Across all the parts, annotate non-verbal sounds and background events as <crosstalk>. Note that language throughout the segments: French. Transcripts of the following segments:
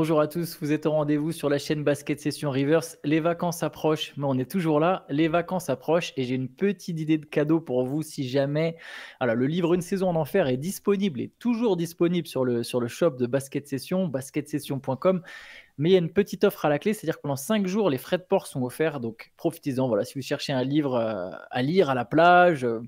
Bonjour à tous, vous êtes au rendez-vous sur la chaîne Basket Session Reverse. Les vacances approchent, mais on est toujours là. Les vacances approchent et j'ai une petite idée de cadeau pour vous si jamais. Alors, le livre Une saison en enfer est disponible, et toujours disponible sur le, sur le shop de Basket Session, basketsession.com. Mais il y a une petite offre à la clé, c'est-à-dire que pendant 5 jours, les frais de port sont offerts. Donc, profitez-en. Voilà, si vous cherchez un livre euh, à lire à la plage, euh,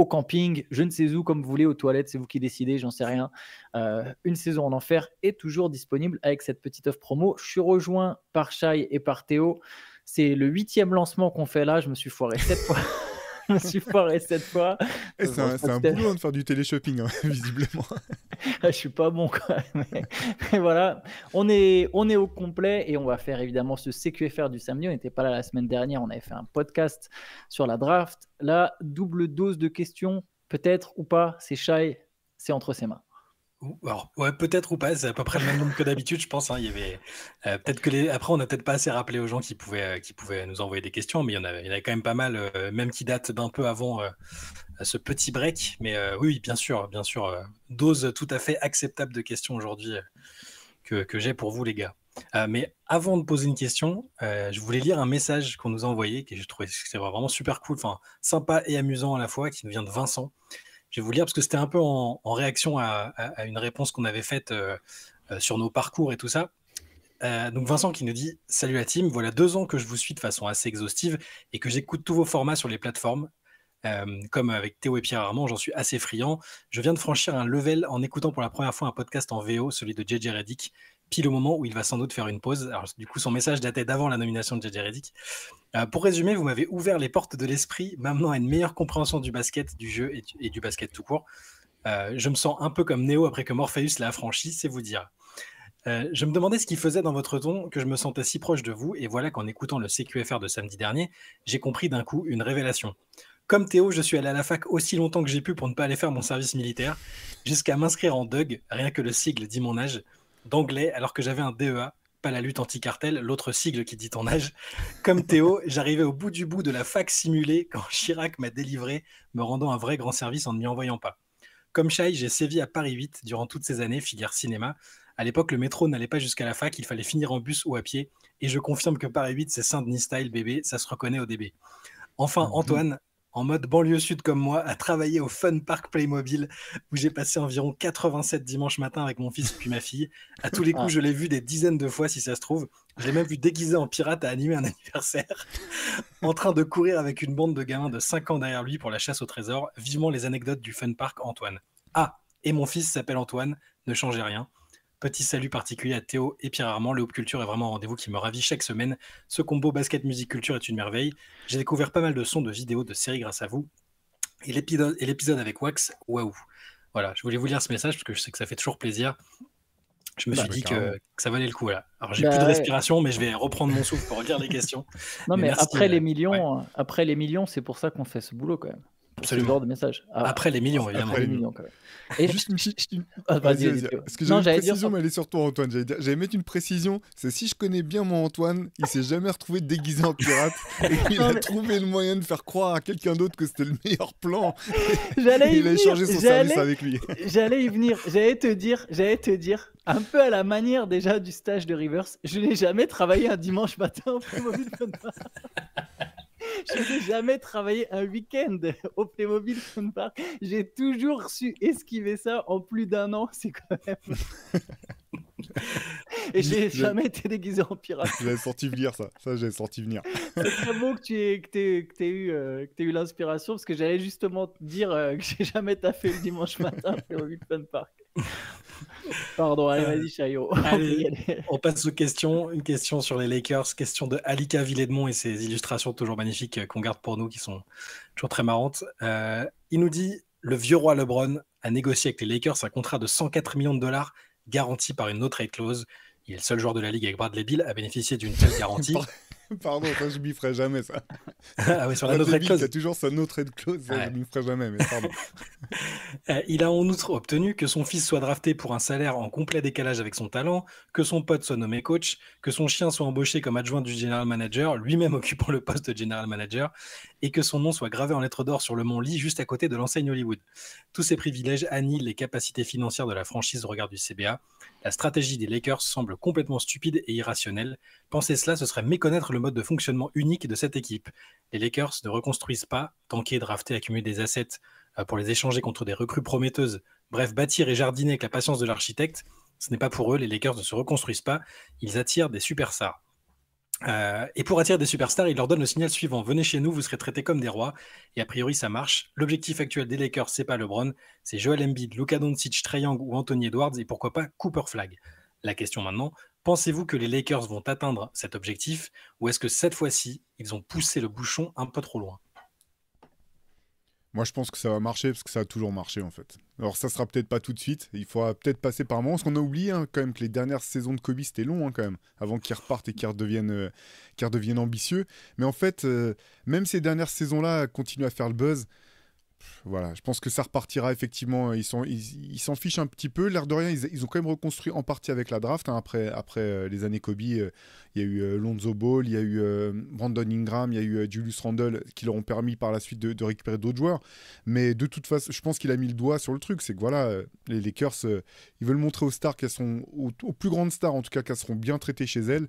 au camping, je ne sais où, comme vous voulez, aux toilettes, c'est vous qui décidez, j'en sais rien. Euh, une saison en enfer est toujours disponible avec cette petite offre promo. Je suis rejoint par Chai et par Théo. C'est le huitième lancement qu'on fait là, je me suis foiré cette fois. <laughs> je suis foiré cette fois. Eh, c'est un, un boulot de faire du télé-shopping, hein, <laughs> visiblement. Ah, je suis pas bon, quoi. <laughs> Mais, voilà, on est, on est au complet et on va faire évidemment ce CQFR du samedi. On n'était pas là la semaine dernière, on avait fait un podcast sur la draft. La double dose de questions, peut-être ou pas, c'est Shai, c'est entre ses mains. Alors, ouais, peut-être ou pas, c'est à peu près le même nombre que d'habitude, je pense. Hein. il y avait euh, peut-être que les... après, on n'a peut-être pas assez rappelé aux gens qui pouvaient, euh, pouvaient nous envoyer des questions, mais il y en avait, il y quand même pas mal, euh, même qui datent d'un peu avant ce petit break. Mais oui, bien sûr, bien sûr, dose tout à fait acceptable de questions aujourd'hui que, j'ai pour vous, les gars. mais avant de poser une question, je voulais lire un message qu'on nous a envoyé, que j'ai trouvé vraiment super cool, enfin sympa et amusant à la fois, qui nous vient de Vincent. Je vais vous lire parce que c'était un peu en, réaction à, une réponse qu'on avait faite euh, euh, sur nos parcours et tout ça. Euh, donc Vincent qui nous dit Salut la team, voilà deux ans que je vous suis de façon assez exhaustive et que j'écoute tous vos formats sur les plateformes. comme avec Théo et Pierre Armand, j'en suis assez friand. Je viens de franchir un level en écoutant pour la première fois un podcast en VO, celui de JJ Reddick puis le moment où il va sans doute faire une pause. du coup, son message datait d'avant la nomination de JJ Reddick. Euh, pour résumer, vous m'avez ouvert les portes de l'esprit, m'amenant à une meilleure compréhension du basket, du jeu et du, basket tout court. Euh, je me sens un peu comme Néo après que Morpheus l'a franchi, c'est vous dire. Euh, je me demandais ce qu'il faisait dans votre ton que je me sentais si proche de vous, et voilà qu'en écoutant le CQFR de samedi dernier, j'ai compris d'un coup une révélation. Comme Théo, je suis allé à la fac aussi longtemps que j'ai pu pour ne pas aller faire mon service militaire, jusqu'à m'inscrire en Doug, rien que le sigle dit mon âge d'anglais alors que j'avais un DEA, pas la lutte anti-cartel, l'autre sigle qui dit ton âge. Comme Théo, <laughs> j'arrivais au bout du bout de la fac simulée quand <laughs> Chirac m'a délivré, me rendant un vrai grand service en ne m'y envoyant pas. Comme Chai, j'ai sévi à Paris 8 durant toutes ces années, filière cinéma. À l'époque, le métro n'allait pas jusqu'à la fac, il fallait finir en bus ou à pied. Et je confirme que Paris 8, c'est Saint-Denis style, bébé, ça se reconnaît au DB. Enfin, ah Antoine, en mode banlieue sud comme moi, à travailler au Fun Park Playmobil, où j'ai passé environ 87 dimanches matin avec mon fils puis ma fille. À tous les ah. coups, je l'ai vu des dizaines de fois, si ça se trouve. Je l'ai même vu déguisé en pirate à animer un <laughs> anniversaire, en train de courir avec une bande de gamins de 5 ans derrière lui pour la chasse au trésor. Vivement les anecdotes du Fun Park, Antoine. Ah, et mon fils s'appelle Antoine, ne changez rien. Petit salut particulier à Théo et Pierre Armand. Le hop Culture est vraiment un rendez-vous qui me ravit chaque semaine. Ce combo basket musique culture est une merveille. J'ai découvert pas mal de sons, de vidéos, de séries grâce à vous. Et l'épisode avec Wax, waouh. Voilà, je voulais vous lire ce message parce que je sais que ça fait toujours plaisir. Je me bah, suis dit que, ça valait le coup. Là. Alors, j'ai bah plus de respiration, mais je vais reprendre mon souffle pour relire les questions. Non, mais, après, les millions, euh, après les millions, c'est pour ça qu'on fait ce boulot quand même. Absolument. de message. Ah. après les millions, évidemment. Et juste une petite. Ah, vas précision, Antoine. J'allais, mettre une précision c'est si je connais bien mon Antoine, il s'est jamais retrouvé déguisé en pirate. et <laughs> il a trouvé le moyen de faire croire à quelqu'un d'autre que c'était le meilleur plan. <laughs> J'allais il a échangé son service avec lui. j'allais y venir. J'allais te dire, j'allais te dire, un peu à la manière déjà du stage de Rivers, je n'ai jamais travaillé un dimanche matin en mobile <laughs> je n'ai jamais travaillé un week-end au Playmobil Fun Park. J'ai toujours su esquiver ça en plus d'un an. C'est quand même. <laughs> <laughs> Et j'ai jamais été déguisé en pirate. J'avais senti venir, ça. Ça, j'ai venir. C'est très beau que tu aies, euh, eu, l'inspiration, parce que j'allais justement dire Que euh, que j'ai jamais taffé le dimanche matin <laughs> au Wilton Park. Pardon, allez, vas-y, Chaillot. <laughs> on passe aux questions. Une question sur les Lakers, question de Alika Villedmont et ses illustrations toujours magnifiques euh, qu'on garde pour nous, qui sont toujours très marrantes. il nous dit le vieux roi LeBron a négocié avec les Lakers un contrat de 104 millions de dollars garantie par une autre trade clause. Il est le seul joueur de la ligue avec Bradley Bill à bénéficier d'une telle <laughs> garantie. <laughs> Pardon, ça, je ferai jamais ça. <laughs> ah oui, sur la note Il a toujours sa je jamais, mais pardon. <laughs> Euh, il a en outre obtenu que son fils soit drafté pour un salaire en complet décalage avec son talent, que son pote soit nommé coach, que son chien soit embauché comme adjoint du general manager, lui-même occupant le poste de general manager, et que son nom soit gravé en lettres d'or sur le mont Lee, juste à côté de l'enseigne Hollywood. Tous ces privilèges annulent les capacités financières de la franchise au regard du CBA la stratégie des Lakers semble complètement stupide et irrationnelle. Penser cela, ce serait méconnaître le mode de fonctionnement unique de cette équipe. Les Lakers ne reconstruisent pas, tanker, drafter, accumuler des assets euh, pour les échanger contre des recrues prometteuses. Bref, bâtir et jardiner avec la patience de l'architecte, ce n'est pas pour eux. Les Lakers ne se reconstruisent pas, ils attirent des superstars. Euh, et pour attirer des superstars, il leur donne le signal suivant venez chez nous, vous serez traités comme des rois. Et a priori, ça marche. L'objectif actuel des Lakers, c'est pas LeBron, c'est Joel Embiid, Luka Doncic, Trae ou Anthony Edwards, et pourquoi pas Cooper Flag. La question maintenant pensez-vous que les Lakers vont atteindre cet objectif, ou est-ce que cette fois-ci, ils ont poussé le bouchon un peu trop loin moi, je pense que ça va marcher parce que ça a toujours marché en fait. Alors, ça sera peut-être pas tout de suite. Il faudra peut-être passer par moment. Parce qu'on a oublié hein, quand même que les dernières saisons de Kobe c'était long hein, quand même avant qu'ils repartent et qu'ils redeviennent, euh, ambitieux. Mais en fait, euh, même ces dernières saisons-là continuent à faire le buzz voilà, je pense que ça repartira effectivement. Ils s'en ils, fichent un petit peu. L'air de rien, ils, ont quand même reconstruit en partie avec la draft. Hein. Après, après euh, les années Kobe, euh, il y a eu euh, Lonzo Ball, il y a eu Brandon Ingram, il y a eu Julius Randle qui leur ont permis par la suite de, récupérer d'autres joueurs. Mais de toute façon, je pense qu'il a mis le doigt sur le truc. C'est que voilà, les Lakers, ils veulent montrer aux stars qu'elles sont, aux, plus grandes stars en tout cas, qu'elles seront bien traitées chez elles.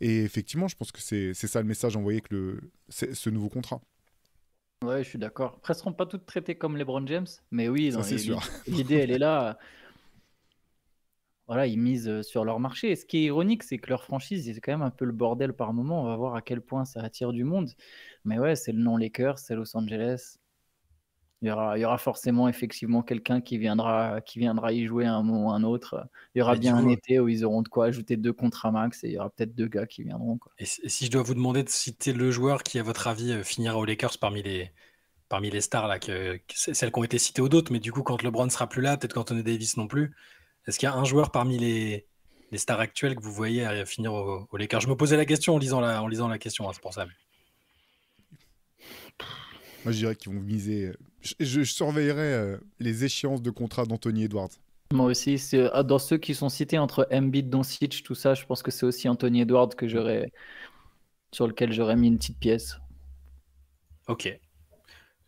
Et effectivement, je pense que c'est ça le message envoyé avec le, ce nouveau contrat. Ouais, je suis d'accord. Presque ne pas toutes traitées comme LeBron James, mais oui, l'idée, elle est là. Voilà, ils misent euh, sur leur marché. Et ce qui est ironique, c'est que leur franchise, c'est quand même un peu le bordel par moment. On va voir à quel point ça attire du monde. Mais ouais, c'est le nom Lakers, c'est Los Angeles. Il y, aura, forcément effectivement quelqu'un qui viendra, qui viendra y jouer un moment ou un autre. Il y aura bien un euh été où ils auront de quoi ajouter deux contrats max et il y aura peut-être deux gars qui viendront. Et si je dois vous demander de citer le joueur qui, à votre avis, euh, finira aux Lakers parmi les, parmi les stars, là, que, celles qui ont été citées aux d'autres, mais du coup, quand LeBron sera plus là, peut-être est Davis non plus, est-ce qu'il y a un joueur parmi les, stars actuelles que vous voyez à finir aux au Lakers Je me posais la question en lisant la, en lisant la question, responsable. Hein, c'est pour moi, je dirais qu'ils vont miser. Euh, je, surveillerai euh, les échéances de contrat d'Anthony Edwards. Moi aussi, c'est euh, dans ceux qui sont cités entre Embiid, Doncic, tout ça, je pense que c'est aussi Anthony Edwards que j'aurais sur lequel j'aurais mis une petite pièce. Ok.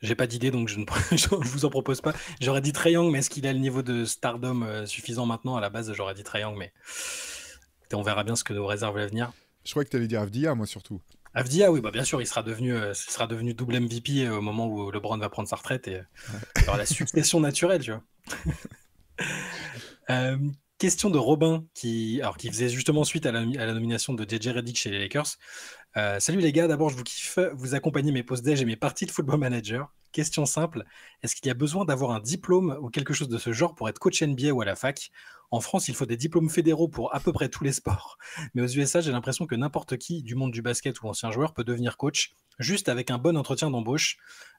J'ai pas d'idée, donc je ne <laughs> vous en propose pas. J'aurais dit Triangle, mais est-ce qu'il a le niveau de stardom suffisant maintenant À la base, j'aurais dit Triangle, mais on verra bien ce que nous réserve l'avenir. Je crois que tu allais dire Avdia, moi surtout ah oui, bah bien sûr, il sera devenu, euh, sera devenu double MVP euh, au moment où euh, LeBron va prendre sa retraite et alors la succession naturelle, tu vois. <laughs> question de Robin, qui, alors, qui faisait justement suite à la, nomination de DJ Reddick chez les Lakers. salut les gars, d'abord je vous kiffe, vous accompagnez mes post déj et mes parties de football manager. Question simple, est-ce qu'il y a besoin d'avoir un diplôme ou quelque chose de ce genre pour être coach NBA ou à la fac en France, il faut des diplômes fédéraux pour à peu près tous les sports. Mais aux USA, j'ai l'impression que n'importe qui du monde du basket ou ancien joueur peut devenir coach juste avec un bon entretien d'embauche.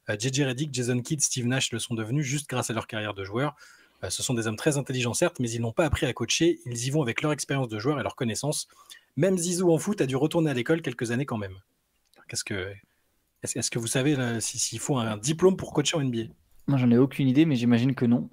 Euh, JJ Reddick, Jason Kidd, Steve Nash le sont devenus juste grâce à leur carrière de joueur. Euh, ce sont des hommes très intelligents, certes, mais ils n'ont pas appris à coacher. Ils y vont avec leur expérience de joueur et leur connaissance. Même Zizou en foot a dû retourner à l'école quelques années quand même. Qu'est-ce que, est-ce que vous savez s'il faut un diplôme pour coacher en NBA Moi, j'en ai aucune idée, mais j'imagine que non.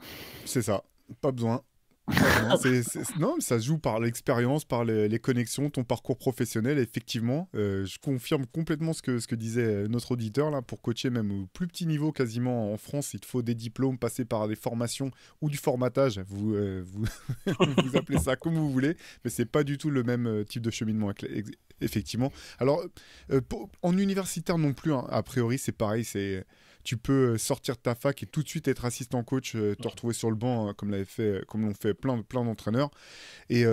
C'est ça, pas besoin. <laughs> non, mais ça se joue par l'expérience, par les, connexions, ton parcours professionnel. Effectivement, euh, je confirme complètement ce que, ce que disait euh, notre auditeur. Là, pour coacher même au plus petit niveau, quasiment en France, il te faut des diplômes, passer par des formations ou du formatage. Vous, euh, <laughs> appelez ça comme vous voulez, mais c'est pas du tout le même type de cheminement, effectivement. Alors, en universitaire non plus, hein. a priori, c'est pareil. c'est tu peux euh, sortir de ta fac et tout de suite être assistant coach, euh, te retrouver sur le banc, hein, euh, comme l'ont fait, comme fait plein, plein d'entraîneurs. Et.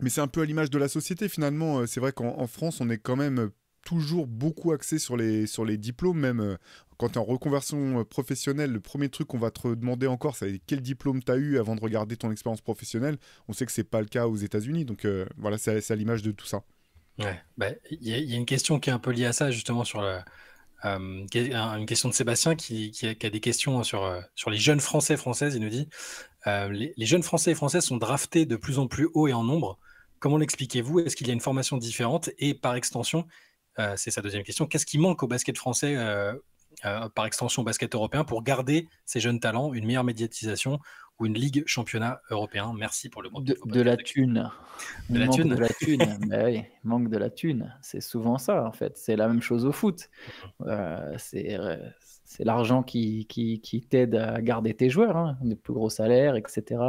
mais c'est un peu à l'image de la société finalement. C'est vrai qu'en France, on est quand même toujours beaucoup axé sur les, sur les diplômes, même quand tu es en reconversion professionnelle, le premier truc qu'on va te demander encore, c'est quel diplôme tu as eu avant de regarder ton expérience professionnelle. On sait que c'est pas le cas aux États-Unis, donc voilà, c'est à, l'image de tout ça. Bah, il y, a une question qui est un peu liée à ça, justement, sur la, euh, une question de Sébastien qui, a, des questions hein, euh, sur, les jeunes Français françaises. Il nous dit euh, les, jeunes Français et Françaises sont draftés de plus en plus haut et en nombre. Comment l'expliquez-vous Est-ce qu'il y a une formation différente Et par extension, c'est sa deuxième question qu'est-ce qui manque au basket français, par extension au basket européen, pour garder ces jeunes talents, une meilleure médiatisation ou une ligue championnat européen. Merci pour le mot. De, la thune. De la thune. de la <laughs> thune. Mais bah manque de la thune. C'est souvent ça, en fait. C'est la même chose au foot. Mmh. Euh, euh, c'est l'argent qui, t'aide à garder tes joueurs, hein, des plus gros salaires, etc.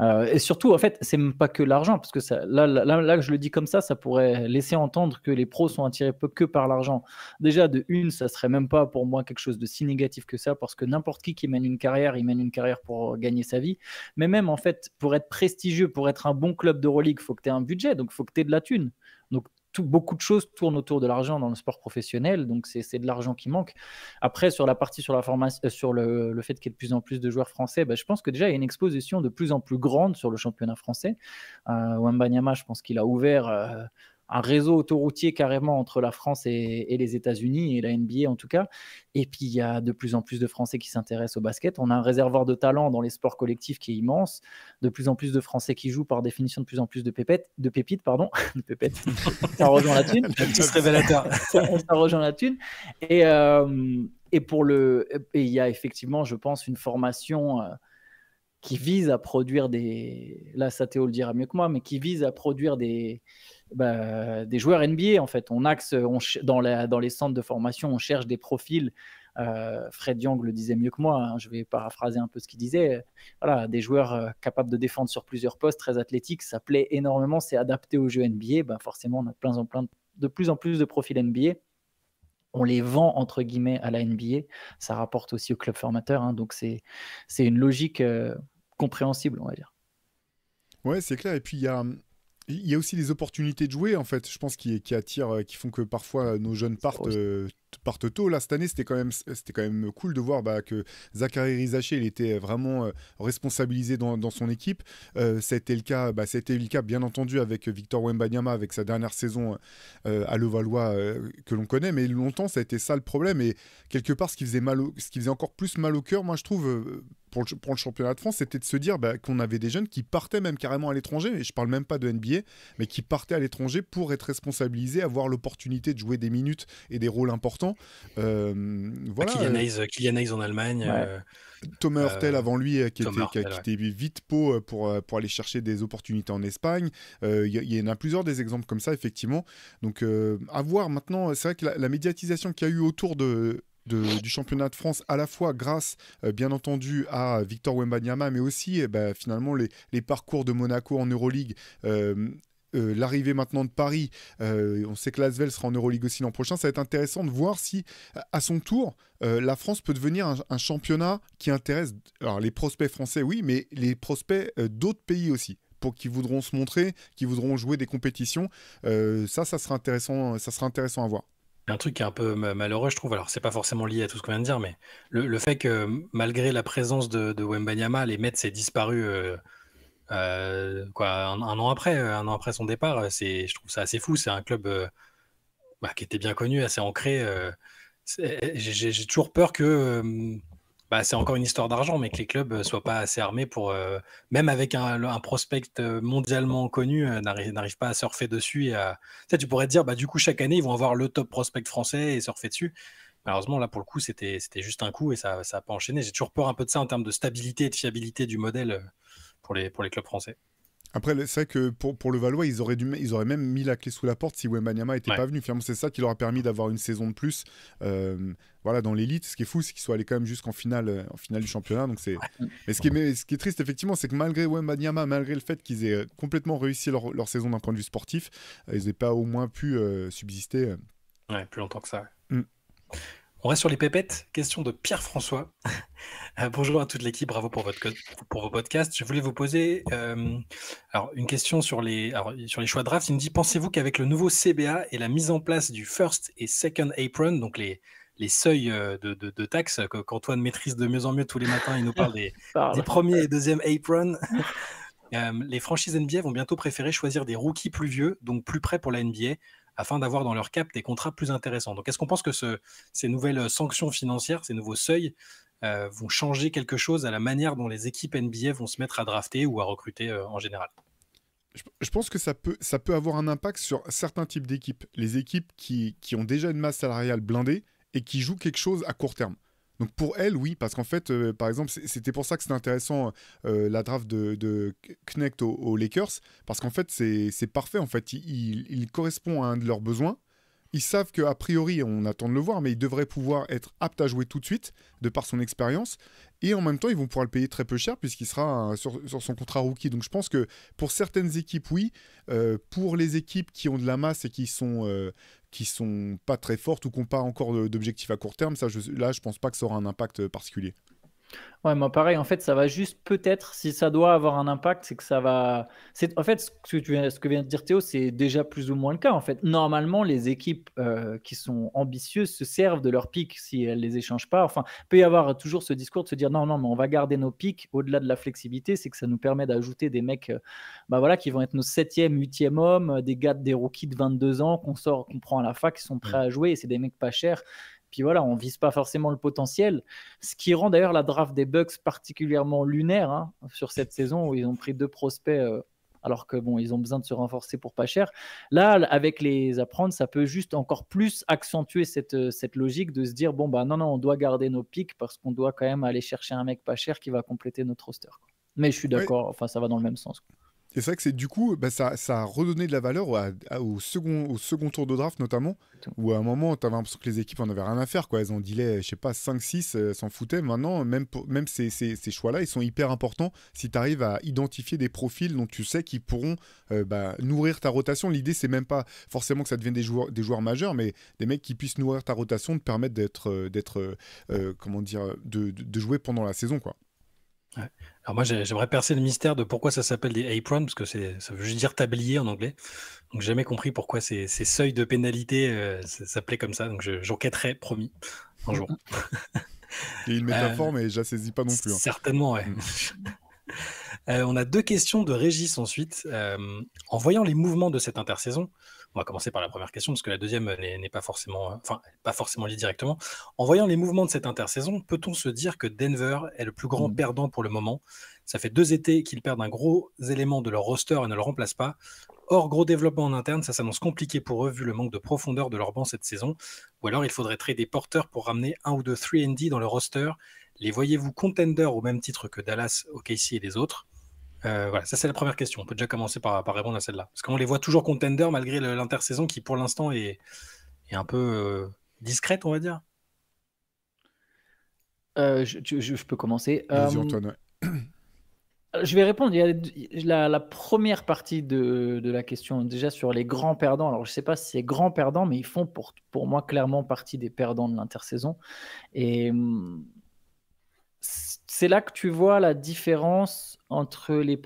Euh, et surtout, en fait, c'est même pas que l'argent, parce que là, là, je le dis comme ça, ça pourrait laisser entendre que les pros sont attirés que par l'argent. Déjà, de une, ça serait même pas pour moi quelque chose de si négatif que ça, parce que n'importe qui qui mène une carrière, il mène une carrière pour gagner sa vie. Mais même, en fait, pour être prestigieux, pour être un bon club de il faut que tu aies un budget, donc il faut que tu aies de la thune beaucoup de choses tournent autour de l'argent dans le sport professionnel, donc c'est de l'argent qui manque. Après, sur la partie sur, la formation, euh, sur le, fait qu'il y ait de plus en plus de joueurs français, bah, je pense que déjà il y a une exposition de plus en plus grande sur le championnat français. Euh, Wambanyama, je pense qu'il a ouvert euh, un réseau autoroutier carrément entre la France et, les États-Unis, et la NBA en tout cas. Et puis, il y a de plus en plus de Français qui s'intéressent au basket. On a un réservoir de talent dans les sports collectifs qui est immense. De plus en plus de Français qui jouent, par définition, de plus en plus de pépettes, de pépites, pardon, <laughs> de pépettes. ça rejoint la thune. <laughs> révélateur. <laughs> ça, rejoint la thune. Et, euh, et pour le, il y a effectivement, je pense, une formation. Euh, qui vise à produire des. Là, Satéo le dira mieux que moi, mais qui vise à produire des, bah, des joueurs NBA, en fait. On axe, dans, la, dans les centres de formation, on cherche des profils. Euh, Fred Young le disait mieux que moi, hein, je vais paraphraser un peu ce qu'il disait. Voilà, des joueurs euh, capables de défendre sur plusieurs postes, très athlétiques, ça plaît énormément, c'est adapté au jeu NBA. forcément, on a plein en plein de, plus en plus de profils NBA. On les vend entre guillemets à la NBA. Ça rapporte aussi au club formateur. Hein, donc c'est une logique. Euh, compréhensible, on va dire. Ouais, c'est clair. Et puis, il y a, il y a aussi les opportunités de jouer, en fait, je pense, qui, qui attirent, euh, qui font que parfois euh, nos jeunes partent, euh, partent tôt. Là, cette année, c'était quand, même, quand même cool de voir bah, que Zachary Rizaché, il était vraiment responsabilisé dans, dans, son équipe. Euh, c'était le cas, c'était bah, le cas, bien entendu, avec Victor Wembanyama, avec sa dernière saison à Levallois que l'on connaît. Mais longtemps, ça a été ça le problème. Et quelque part, ce qui faisait, mal ce qui faisait encore plus mal au cœur, moi, je trouve pour le, championnat de France, c'était de se dire bah, qu'on avait des jeunes qui partaient même carrément à l'étranger, et je parle même pas de NBA, mais qui partaient à l'étranger pour être responsabilisés, avoir l'opportunité de jouer des minutes et des rôles importants. Euh, voilà. Ah, Kylian, euh, euh, en Allemagne. Euh, Thomas Hurtel avant lui, qui, était, vite pot pour, pour aller chercher des opportunités en Espagne. Il y, en a plusieurs des exemples comme ça, effectivement. Donc, à voir maintenant, c'est vrai que la, la médiatisation qu'il y a eu autour de du championnat de France, à la fois grâce, euh, bien entendu, à Victor Wembanyama, mais aussi eh ben, finalement les, parcours de Monaco en Euroleague. Euh, euh, l'arrivée maintenant de Paris, on sait que Lasvel sera en Euroleague aussi l'an prochain, ça va être intéressant de voir si, à son tour, la France peut devenir un, championnat qui intéresse alors les prospects français, oui, mais les prospects d'autres pays aussi. Pour qui voudront se montrer, qui voudront jouer des compétitions, ça, ça sera intéressant, ça sera intéressant à voir un truc qui est un peu malheureux, je trouve. Alors, c'est pas forcément lié à tout ce qu'on vient de dire, mais le, fait que malgré la présence de, de Wembanyama, les Mets s'est disparu euh, euh, quoi, un, an après, euh, un an après son départ, c'est, je trouve ça assez fou. C'est un club bah, qui était bien connu, assez ancré. j'ai, toujours peur que bah, c'est encore une histoire d'argent, mais que les clubs ne euh, soient pas assez armés pour, euh, même avec un, prospect euh, mondialement connu, n'arrivent n'arrive pas à surfer dessus. Tu, pourrais te dire, bah, du coup, chaque année, ils vont avoir le top prospect français et surfer dessus. Malheureusement, là, pour le coup, c'était juste un coup et ça n'a pas enchaîné. J'ai toujours peur un peu de ça en termes de stabilité et de fiabilité du modèle pour les, pour les clubs français. Après, c'est vrai que pour, pour le Valois, ils auraient, dû, ils auraient même mis la clé sous la porte si Wembanyama n'était pas venu. Finalement, c'est ça qui leur a permis d'avoir une saison de plus euh, voilà, dans l'élite. Ce qui est fou, c'est qu'ils soient allés quand même jusqu'en finale, euh, en finale du championnat. Donc c'est... Mais ce qui, est, ce qui est triste, effectivement, c'est que malgré Wembanyama, malgré le fait qu'ils aient euh, complètement réussi leur, saison d'un point de vue sportif, ils n'aient pas au moins pu subsister. plus longtemps que ça. Mm. On reste sur les pépettes. Question de Pierre-François. <laughs> Euh, bonjour à toute l'équipe. Bravo pour votre pour vos podcasts. Je voulais vous poser euh, alors une question sur les sur les choix de draft. Il me dit pensez-vous qu'avec le nouveau CBA et la mise en place du first et second apron, donc les les seuils euh, de, taxes qu'Antoine maîtrise de mieux en mieux tous les matins, il nous parle <laughs> des, premiers et deuxièmes apron. <laughs> les franchises NBA vont bientôt préférer choisir des rookies plus vieux, donc plus prêts pour la NBA, afin d'avoir dans leur cap des contrats plus intéressants. Donc, est-ce qu'on pense que ces nouvelles sanctions financières, ces nouveaux seuils, euh, vont changer quelque chose à la manière dont les équipes NBA vont se mettre à drafter ou à recruter euh, en général je, pense que ça peut, ça peut avoir un impact sur certains types d'équipes. Les équipes qui ont déjà une masse salariale blindée et qui jouent quelque chose à court terme. Donc pour elle, oui, parce qu'en fait, euh, par exemple, c'était pour ça que c'était intéressant euh, la draft de, Knecht aux, Lakers, parce qu'en fait, c'est parfait. En fait, il, correspond à un de leurs besoins. Ils savent qu'a priori, on attend de le voir, mais il devrait pouvoir être apte à jouer tout de suite, de par son expérience. Et en même temps, ils vont pouvoir le payer très peu cher, puisqu'il sera euh, sur, son contrat rookie. Donc je pense que pour certaines équipes, oui. pour les équipes qui ont de la masse et qui sont, qui sont pas très fortes ou qui n'ont pas encore d'objectifs à court terme, ça, je, là, je pense pas que ça aura un impact particulier. Ouais, moi pareil, en fait, ça va juste peut-être, si ça doit avoir un impact, c'est que ça va. En fait, ce que, tu ce que vient de dire Théo, c'est déjà plus ou moins le cas. En fait, normalement, les équipes euh, qui sont ambitieuses se servent de leurs pics si elles les échangent pas. Enfin, peut y avoir toujours ce discours de se dire non, non, mais on va garder nos pics au-delà de la flexibilité, c'est que ça nous permet d'ajouter des mecs euh, bah voilà, qui vont être nos 7e, 8e hommes, des gars, des rookies de 22 ans qu'on sort, qu'on prend à la fac, qui sont prêts mm. à jouer et c'est des mecs pas chers. Puis voilà, on vise pas forcément le potentiel, ce qui rend d'ailleurs la draft des Bucks particulièrement lunaire hein, sur cette saison où ils ont pris deux prospects. Euh, alors que bon, ils ont besoin de se renforcer pour pas cher. Là, avec les apprendre, ça peut juste encore plus accentuer cette, euh, cette logique de se dire bon bah non non, on doit garder nos pics parce qu'on doit quand même aller chercher un mec pas cher qui va compléter notre roster. Mais je suis d'accord, enfin ça va dans le même sens c'est vrai que c'est du coup, bah, ça, a redonné de la valeur au, second, au second tour de draft notamment, où à un moment, tu avais l'impression que les équipes en avaient rien à faire. Quoi. Elles ont dit, je sais pas, 5-6, euh, s'en foutaient. Maintenant, même, même ces, choix-là, ils sont hyper importants si tu arrives à identifier des profils dont tu sais qu'ils pourront euh, bah, nourrir ta rotation. L'idée, c'est même pas forcément que ça devienne des joueurs, des joueurs majeurs, mais des mecs qui puissent nourrir ta rotation, te permettre d'être, euh, comment dire, de, de jouer pendant la saison. quoi. Alors moi, j'aimerais percer le mystère de pourquoi ça s'appelle des aprons, parce que ça veut dire tablier en anglais. Donc j'ai jamais compris pourquoi ces, seuils de pénalité euh, s'appelaient comme ça. Donc j'enquêterai, promis, un jour. Et <laughs> une euh, métaphore, mais je la saisis pas non plus. Hein. Certainement, oui. Mm. <laughs> Euh, on a deux questions de Régis ensuite. en voyant les mouvements de cette intersaison, on va commencer par la première question, parce que la deuxième n'est pas forcément, euh, enfin, pas forcément liée directement. En voyant les mouvements de cette intersaison, peut-on se dire que Denver est le plus grand mmh. perdant pour le moment Ça fait deux étés qu'ils perdent un gros élément de leur roster et ne le remplacent pas. Or, gros développement en interne, ça s'annonce compliqué pour eux vu le manque de profondeur de leur banc cette saison. Ou alors, il faudrait des porteurs pour ramener un ou deux 3 D dans le roster. Les voyez-vous contenders au même titre que Dallas, OKC et les autres euh, voilà, ça c'est la première question. On peut déjà commencer par, répondre à celle-là. Parce qu'on les voit toujours contenders malgré l'intersaison qui pour l'instant est, un peu euh, discrète, on va dire. Euh, je, peux commencer. Je vais répondre. Il la, première partie de, la question, déjà sur les grands perdants. Alors, je ne sais pas si c'est grands perdants, mais ils font pour, pour moi clairement partie des perdants de l'intersaison. Et hum, c'est là que tu vois la différence entre les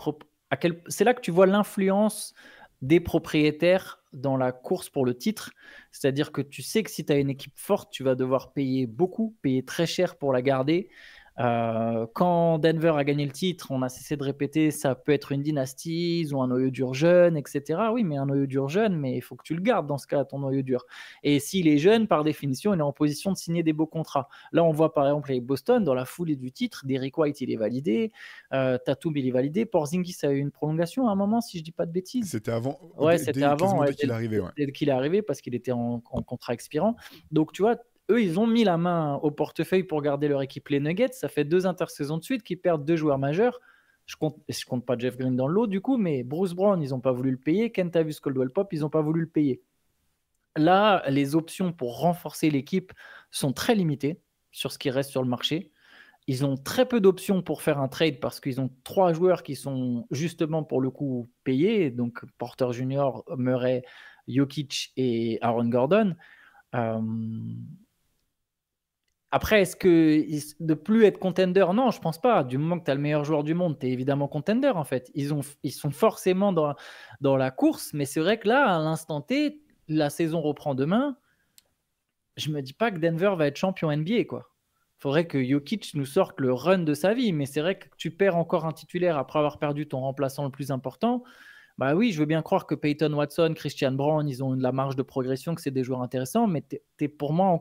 c'est là que tu vois l'influence des propriétaires dans la course pour le titre. C'est-à-dire que tu sais que si tu as une équipe forte, tu vas devoir payer beaucoup, payer très cher pour la garder. Euh, quand Denver a gagné le titre, on a cessé de répéter ça peut être une dynastie, ils ont un noyau dur jeune, etc. Oui, mais un noyau dur jeune, mais il faut que tu le gardes dans ce cas, ton noyau dur. Et s'il est jeune, par définition, il est en position de signer des beaux contrats. Là, on voit par exemple avec Boston, dans la foulée du titre, Derrick White, il est validé, euh, Tatum, il est validé, Porzingis a eu une prolongation à un moment, si je dis pas de bêtises. C'était avant. Ouais, c'était avant. Dès qu'il arrivé Ouais. qu'il est arrivé parce qu'il était en, en contrat expirant. Donc, tu vois, eux, ils ont mis la main au portefeuille pour garder leur équipe, les Nuggets. Ça fait deux intersaisons de suite qu'ils perdent deux joueurs majeurs. Je compte, compte pas Jeff Green dans l'eau du coup, mais Bruce Brown, ils n'ont pas voulu le payer. Kentavius Coldwell Pop, ils n'ont pas voulu le payer. Là, les options pour renforcer l'équipe sont très limitées sur ce qui reste sur le marché. Ils ont très peu d'options pour faire un trade parce qu'ils ont trois joueurs qui sont justement pour le coup payés, donc Porter Junior, Murray, Jokic et Aaron Gordon. Euh, après, est-ce que de plus être contender Non, je pense pas. Du moment que tu as le meilleur joueur du monde, tu es évidemment contender en fait. Ils, ont, ils sont forcément dans, dans la course, mais c'est vrai que là, à l'instant T, la saison reprend demain. Je me dis pas que Denver va être champion NBA quoi. Faudrait que Jokic nous sorte le run de sa vie, mais c'est vrai que tu perds encore un titulaire après avoir perdu ton remplaçant le plus important. Bah oui, je veux bien croire que Peyton Watson, Christian Brown, ils ont de la marge de progression, que c'est des joueurs intéressants, mais tu es pour moi,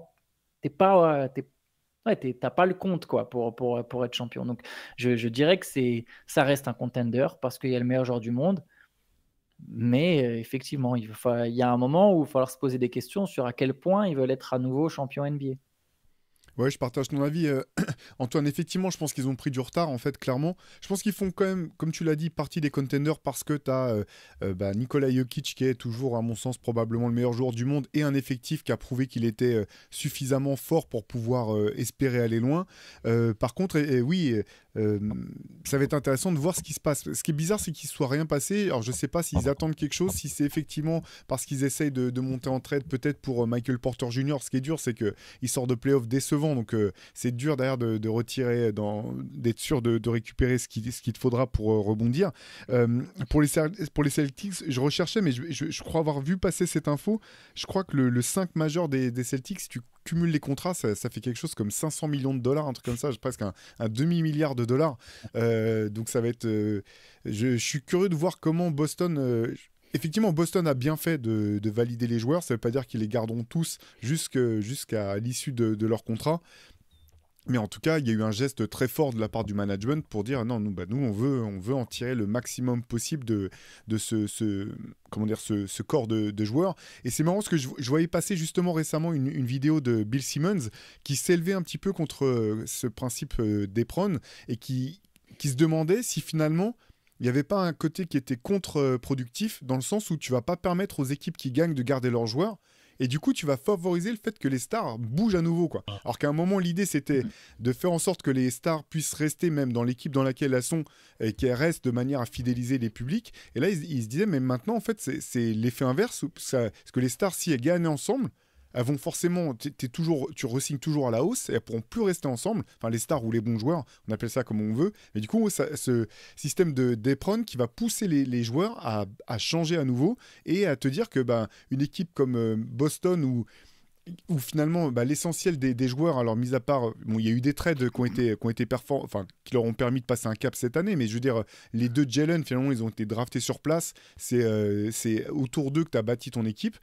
t'es pas, tu t'as pas le compte quoi pour, pour, être champion. Donc je, je dirais que c'est ça reste un contender parce qu'il y a le meilleur joueur du monde. Mais euh, effectivement, il, il y a un moment où il va falloir se poser des questions sur à quel point ils veulent être à nouveau champion NBA. Ouais, je partage ton avis, euh, <clears throat> Antoine. Effectivement, je pense qu'ils ont pris du retard, en fait, clairement. Je pense qu'ils font quand même, comme tu l'as dit, partie des contenders parce que tu as euh, euh bah, Jokic, qui est toujours, à mon sens, probablement le meilleur joueur du monde, et un effectif qui a prouvé qu'il était euh, suffisamment fort pour pouvoir espérer aller loin. par contre, oui, ça va être intéressant de voir ce qui se passe. Ce qui est bizarre, c'est qu'il ne soit rien passé. Alors, je ne sais pas s'ils attendent quelque chose, si c'est effectivement parce qu'ils essayent de, de, monter en trade, peut-être pour Michael Porter Jr. Ce qui est dur, c'est qu'il sort de playoff décevant donc, euh, c'est dur d'ailleurs de, retirer, d'être sûr de, récupérer ce qu'il ce te faudra pour euh, rebondir. Euh, pour, les, pour les Celtics, je recherchais, mais je, crois avoir vu passer cette info. Je crois que le, 5 majeur des, Celtics, si tu cumules les contrats, ça, fait quelque chose comme 500 millions de dollars, un truc comme ça, presque un, demi-milliard de dollars. donc ça va être. je, suis curieux de voir comment Boston effectivement, Boston a bien fait de, valider les joueurs. Ça ne veut pas dire qu'ils les garderont tous jusqu'à l'issue de, leur contrat. Mais en tout cas, il y a eu un geste très fort de la part du management pour dire non, nous, bah, nous on, veut, en tirer le maximum possible de, ce, corps de, joueurs. Et c'est marrant parce que je, voyais passer justement récemment une, vidéo de Bill Simmons qui s'élevait un petit peu contre euh, ce principe euh, d'éprone et qui se demandait si finalement il n'y avait pas un côté qui était contre-productif, dans le sens où tu vas pas permettre aux équipes qui gagnent de garder leurs joueurs. Et du coup, tu vas favoriser le fait que les stars bougent à nouveau. Quoi. Alors qu'à un moment, l'idée, c'était de faire en sorte que les stars puissent rester même dans l'équipe dans laquelle elles sont et qu'elles restent de manière à fidéliser les publics. Et là, ils, se disaient, mais maintenant, en fait, c'est l'effet inverse. Parce que les stars, si elles gagnent ensemble, elles vont forcément, tu es, toujours, tu resignes toujours à la hausse et elles pourront plus rester ensemble. Enfin, les stars ou les bons joueurs, on appelle ça comme on veut. Mais du coup, ce système de qui va pousser les, joueurs à, changer à nouveau et à te dire que bah, une équipe comme euh, Boston ou où finalement bah, l'essentiel des, joueurs, alors mis à part, bon, il y a eu des trades qui ont été, qui ont été enfin, qui leur ont permis de passer un cap cette année, mais je veux dire, les deux Jalen, finalement, ils ont été draftés sur place, c'est euh, c'est autour d'eux que tu as bâti ton équipe.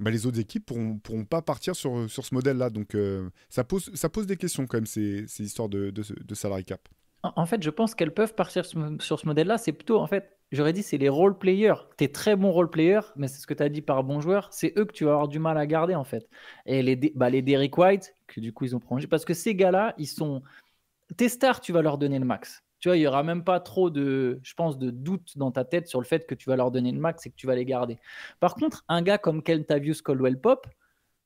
Bah, les autres équipes pourront, pourront pas partir sur, sur ce modèle-là. Donc euh, ça, pose, ça pose des questions quand même, ces, ces histoires de, de, salary cap. En fait, je pense qu'elles peuvent partir sur ce modèle-là. C'est plutôt, en fait, j'aurais dit, c'est les role players. Tu es très bon role player, mais c'est ce que tu as dit par bon joueur. C'est eux que tu vas avoir du mal à garder, en fait. Et les, bah, les Derrick White, que du coup, ils ont prolongé. Parce que ces gars-là, ils sont. Tes stars, tu vas leur donner le max il n'y aura même pas trop de, je pense, de doute dans ta tête sur le fait que tu vas leur donner le max et que tu vas les garder. Par contre, un gars comme Kentavius Caldwell Pop,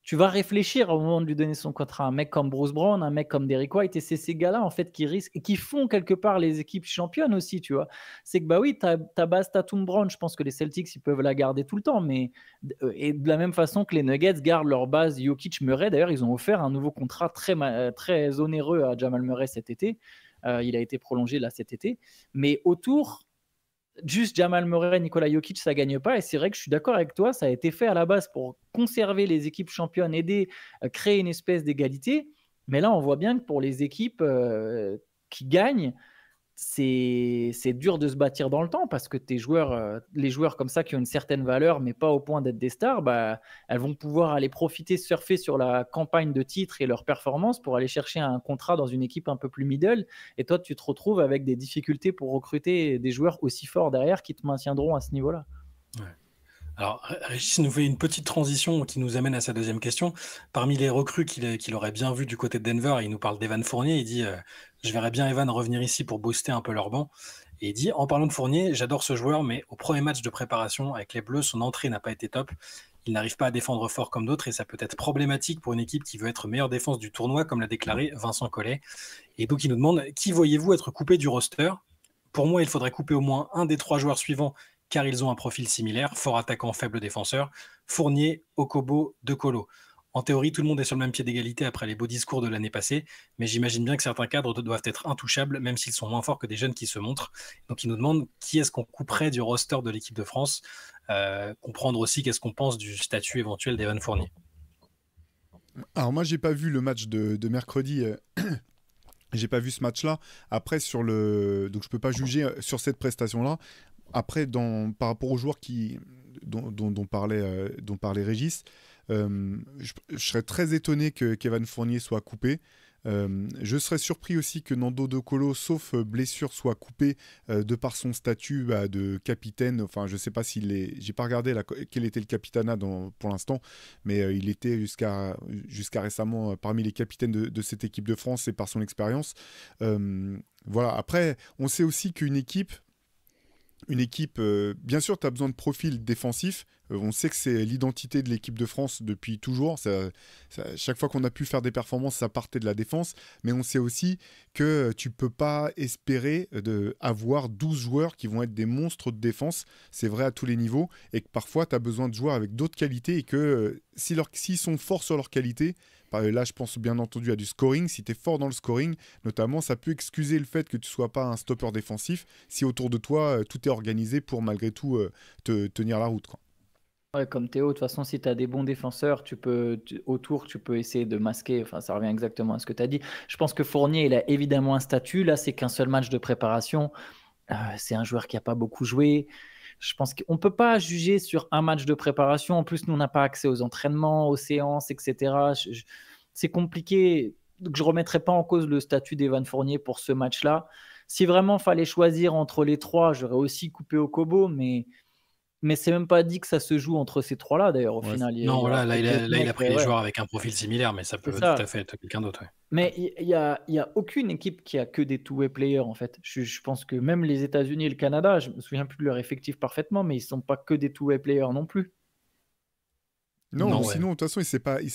tu vas réfléchir au moment de lui donner son contrat. Un mec comme Bruce Brown, un mec comme Derrick White, et c'est ces gars-là, en fait, qui risquent, et qui font quelque part les équipes championnes aussi, tu vois. C'est que, bah oui, ta, base Tatum Brown, je pense que les Celtics, ils peuvent la garder tout le temps, mais euh, et de la même façon que les Nuggets gardent leur base Jokic Murray, d'ailleurs, ils ont offert un nouveau contrat très, euh, très onéreux à Jamal Murray cet été. Euh, il a été prolongé là cet été. Mais autour, juste Jamal Murray, Nikola Jokic, ça gagne pas. Et c'est vrai que je suis d'accord avec toi, ça a été fait à la base pour conserver les équipes championnes, aider, euh, créer une espèce d'égalité. Mais là, on voit bien que pour les équipes euh, qui gagnent, c'est dur de se bâtir dans le temps parce que tes joueurs, euh, les joueurs comme ça qui ont une certaine valeur, mais pas au point d'être des stars, bah, elles vont pouvoir aller profiter, surfer sur la campagne de titres et leur performance pour aller chercher un contrat dans une équipe un peu plus middle. Et toi, tu te retrouves avec des difficultés pour recruter des joueurs aussi forts derrière qui te maintiendront à ce niveau-là. Alors, Régis nous fait une petite transition qui nous amène à sa deuxième question. Parmi les recrues qu'il aurait bien vu du côté de Denver, il nous parle d'Evan Fournier. Il dit euh, Je verrais bien Evan revenir ici pour booster un peu leur banc. Et il dit En parlant de Fournier, j'adore ce joueur, mais au premier match de préparation avec les Bleus, son entrée n'a pas été top. Il n'arrive pas à défendre fort comme d'autres et ça peut être problématique pour une équipe qui veut être meilleure défense du tournoi, comme l'a déclaré Vincent Collet. Et donc, il nous demande Qui voyez-vous être coupé du roster Pour moi, il faudrait couper au moins un des trois joueurs suivants car ils ont un profil similaire, fort attaquant, faible défenseur, Fournier, Okobo, De Colo. En théorie, tout le monde est sur le même pied d'égalité après les beaux discours de l'année passée, mais j'imagine bien que certains cadres doivent être intouchables, même s'ils sont moins forts que des jeunes qui se montrent. Donc ils nous demandent qui est-ce qu'on couperait du roster de l'équipe de France, euh, comprendre aussi qu'est-ce qu'on pense du statut éventuel d'Evan Fournier. Alors moi, j'ai pas vu le match de, de mercredi. Euh, <clears throat> j'ai pas vu ce match-là. Après, sur le. Donc, je peux pas juger euh, sur cette prestation-là. Après, dans, par rapport aux joueurs qui, dont, parlait, euh, dont parlait Régis, euh, je, serais très étonné que Kevin Fournier soit coupé. Euh, je serais surpris aussi que Nando De Colo, sauf blessure, soit coupé de par son statut bah, de capitaine. Enfin, je ne sais pas s'il est. J'ai pas regardé quel était le capitana dans... pour l'instant, mais il était jusqu'à récemment parmi les capitaines de... de, cette équipe de France et par son expérience. voilà. Après, on sait aussi qu'une équipe une équipe, euh, bien sûr, tu as besoin de profils défensifs. Euh, on sait que c'est l'identité de l'équipe de France depuis toujours. chaque fois qu'on a pu faire des performances, ça partait de la défense. Mais on sait aussi que euh, tu peux pas espérer de avoir 12 joueurs qui vont être des monstres de défense. C'est vrai à tous les niveaux. Et que parfois, tu as besoin de joueurs avec d'autres qualités et que si s'ils sont forts sur leurs qualités, Là, je pense bien entendu à du scoring. Si tu es fort dans le scoring, notamment, ça peut excuser le fait que tu sois pas un stopper défensif si autour de toi, euh, tout est organisé pour malgré tout euh, te tenir la route. comme Théo, de toute façon, si tu as des bons défenseurs, tu peux autour, tu peux essayer de masquer. Enfin, ça revient exactement à ce que tu as dit. Je pense que Fournier, il a évidemment un statut. Là, c'est qu'un seul match de préparation. Euh, c'est un joueur qui n'a pas beaucoup joué. Je pense qu'on ne peut pas juger sur un match de préparation. En plus, nous, on n'a pas accès aux entraînements, aux séances, etc. C'est compliqué. je ne remettrai pas en cause le statut d'Evan Fournier pour ce match-là. Si vraiment fallait choisir entre les trois, j'aurais aussi coupé au Kobo, mais mais c'est même pas dit que ça se joue entre ces trois-là, d'ailleurs, au final. non, là, il a, il a, pris des joueurs avec un profil similaire, mais ça peut tout à fait être quelqu'un d'autre. Mais il n'y a, y a aucune équipe qui a que des two-way players, en fait. Je, pense que même les États-Unis et le Canada, je me souviens plus de leur effectif parfaitement, mais ils sont pas que des two-way players non plus. Non, non sinon, de toute façon, il pas. Il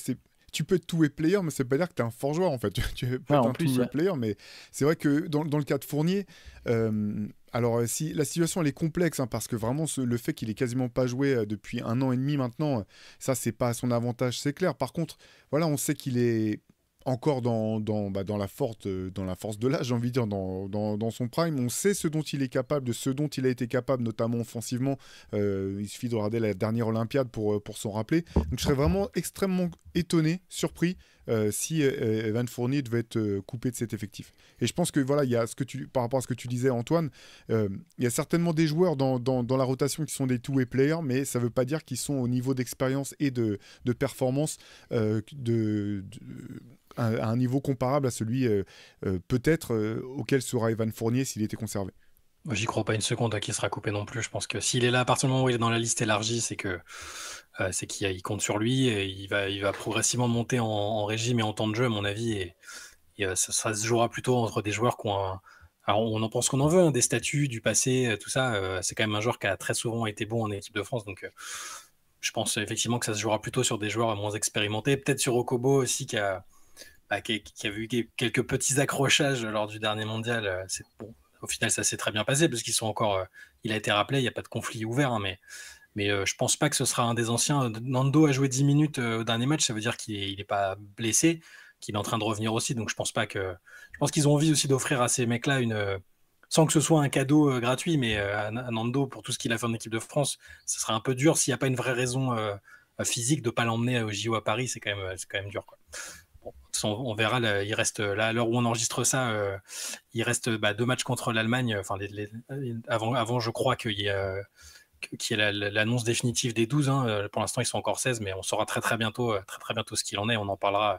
tu peux être two-way player, mais ça veut pas dire que tu es un fort joueur en fait. <laughs> tu es pas un two-way player, mais c'est vrai que dans, dans, le cas de Fournier, euh, alors euh, si la situation elle est complexe hein, parce que vraiment le fait qu'il ait quasiment pas joué euh, depuis un an et demi maintenant, euh, ça c'est pas à son avantage, c'est clair. Par contre, voilà, on sait qu'il est encore dans, bah, la, forte, dans la force de l'âge, j'ai envie de dire, dans, son prime. On sait ce dont il est capable, de ce dont il a été capable, notamment offensivement. il suffit de regarder la dernière Olympiade pour, pour s'en rappeler. Donc je serais vraiment extrêmement étonné, surpris euh, si euh, euh, Evan Fournier devait être coupé de cet effectif. Et je pense que voilà, il y a ce que tu, par rapport à ce que tu disais Antoine, il y a certainement des joueurs dans, dans, la rotation qui sont des two-way players, mais ça ne veut pas dire qu'ils sont au niveau d'expérience et de, de performance de, à, un niveau comparable à celui peut-être auquel sera Evan Fournier s'il était conservé. J'y crois pas une seconde à qui sera coupé non plus. Je pense que s'il est là, à partir du moment où il est dans la liste élargie, c'est que euh, c'est qu'il compte sur lui et il va, il va progressivement monter en, régime et en temps de jeu, à mon avis. Et, euh, ça, se jouera plutôt entre des joueurs qui ont Alors, on en pense qu'on en veut, hein, des statuts, du passé, euh, tout ça. c'est quand même un joueur qui a très souvent été bon en équipe de France. Donc, je pense effectivement que ça se jouera plutôt sur des joueurs moins expérimentés. Peut-être sur Okobo aussi, qui a, bah, vu qui, quelques petits accrochages lors du dernier mondial. au final, ça s'est très bien passé parce qu'ils sont encore. il a été rappelé, il n'y a pas de conflit ouvert, hein, mais mais je je pense pas que ce sera un des anciens. Nando a joué 10 minutes au dernier match, ça veut dire qu'il n'est pas blessé, qu'il est en train de revenir aussi. Donc je pense pas que. Je pense qu'ils ont envie aussi d'offrir à ces mecs-là une. Sans que ce soit un cadeau gratuit, mais à Nando, pour tout ce qu'il a fait en équipe de France, ce sera un peu dur s'il n'y a pas une vraie raison euh, physique de ne pas l'emmener au JO à Paris. C'est quand, même, quand même dur. Bon, on verra. il reste là à l'heure où on enregistre ça, il reste bah, deux matchs contre l'Allemagne. Enfin, euh, avant, avant, je crois qu'il y a qui est l'annonce définitive des 12. Hein. Euh, pour l'instant, ils sont encore 16, mais on saura très très bientôt, euh, très, très bientôt ce qu'il en est. On en parlera euh,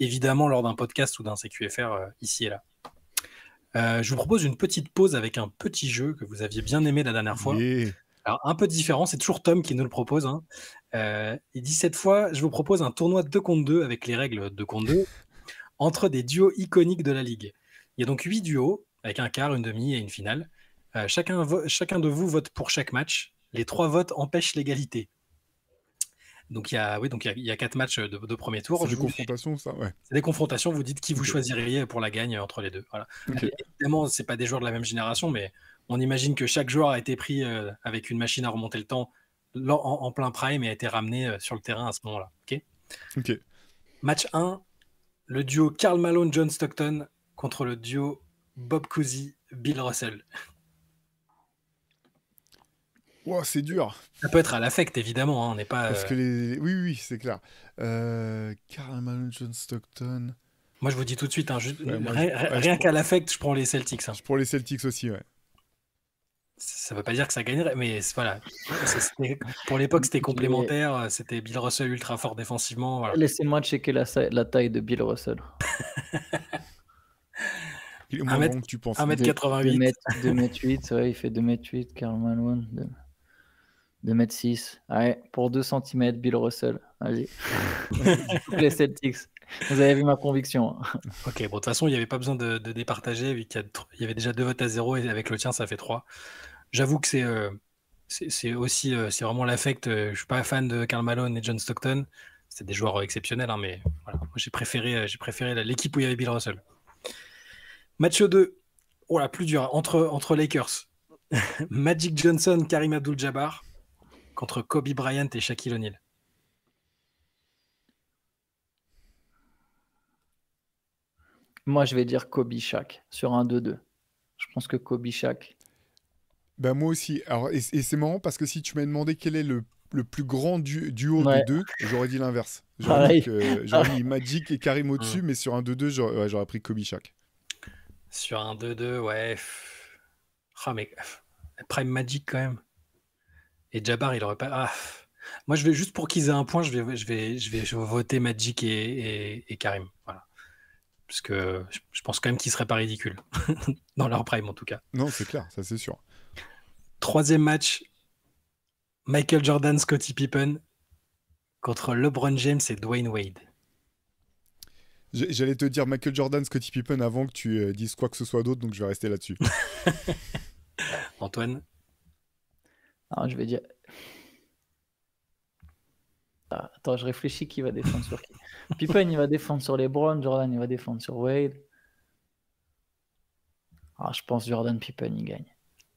évidemment lors d'un podcast ou d'un CQFR ici et là. je vous propose une petite pause avec un petit jeu que vous aviez bien aimé la dernière fois. Alors, un peu différent, c'est toujours Tom qui nous le propose. il dit cette fois, je vous propose un tournoi 2 contre 2 avec les règles de contre 2 <laughs> entre des duos iconiques de la Ligue. Il y a donc 8 duos avec un quart, une demi et une finale. chacun, chacun de vous vote pour chaque match les trois votes empêchent l'égalité. Donc il y a, oui, donc il y a, quatre matchs de, premier tour. C'est des confrontations, ça, C'est des confrontations. Vous dites qui vous choisiriez pour la gagne entre les deux. Voilà. évidemment, c'est pas des joueurs de la même génération, mais on imagine que chaque joueur a été pris euh, avec une machine à remonter le temps en, plein prime et a été ramené euh, sur le terrain à ce moment-là. ok. Match 1, le duo Karl Malone, John Stockton contre le duo Bob Cousy, Bill Russell c'est dur. Ça peut être à l'affect, évidemment. Hein, on n'est pas. Euh, que les... Oui, oui, c'est clair. Euh... Malone, John Stockton. Moi, je vous dis tout de suite, hein, rien, qu'à l'affect, je prends les Celtics. Hein. Je prends les Celtics aussi, ouais. Ça ne veut pas dire que ça gagnerait, mais voilà. pour l'époque, c'était complémentaire. Euh, c'était Bill Russell ultra fort défensivement. Laissez-moi checker la, taille de Bill Russell. 1m... tu penses. 1m88. 2m8, ouais, il fait 2m8, Carl Malone. De... 2m6. Ouais, pour 2 cm, Bill Russell. Vas-y. <laughs> les Celtics. Vous avez vu ma conviction. Ok, bon, de toute façon, il n'y avait pas besoin de, départager, vu qu'il y, avait déjà deux votes à zéro et avec le tien, ça fait 3 J'avoue que c'est euh, aussi euh, c'est vraiment l'affect. Euh, je ne suis pas fan de Karl Malone et John Stockton. C'est des joueurs exceptionnels, hein, mais voilà. j'ai préféré, j'ai préféré l'équipe où il y avait Bill Russell. Match 2, oh la plus dur, hein. entre, entre Lakers. <laughs> Magic Johnson, Karim Abdul-Jabbar contre Kobe Bryant et Shaquille O'Neal Moi, je vais dire Kobe Shaq sur un 2-2. Je pense que Kobe Shaq. Ben, moi aussi. Alors, et, c'est marrant parce que si tu m'avais demandé quel est le, plus grand duo de deux, j'aurais dit l'inverse. J'aurais dit, <laughs> Magic et Karim mm. au-dessus, mais sur un 2-2, j'aurais pris Kobe Shaq. Sur un 2-2, ouais. Ah, Prime Magic quand même. Et Jabbar, il repart. Ah. Moi, je vais juste pour qu'ils aient un point, je vais, je vais, je vais, voter Magic et, Karim. Voilà. Parce que je pense quand même qu'ils ne seraient pas ridicules. <laughs> Dans leur prime, en tout cas. Non, c'est clair, ça c'est sûr. Troisième match Michael Jordan, Scottie Pippen contre LeBron James et Dwayne Wade. J'allais te dire Michael Jordan, Scottie Pippen avant que tu euh, dises quoi que ce soit d'autre, donc je vais rester là-dessus. <laughs> Antoine ah, je vais dire. Ah, attends, je réfléchis qui va défendre sur qui. <laughs> Pippen, il va défendre sur les Browns. Jordan, il va défendre sur Wade. Ah, je pense Jordan Pippen, il gagne.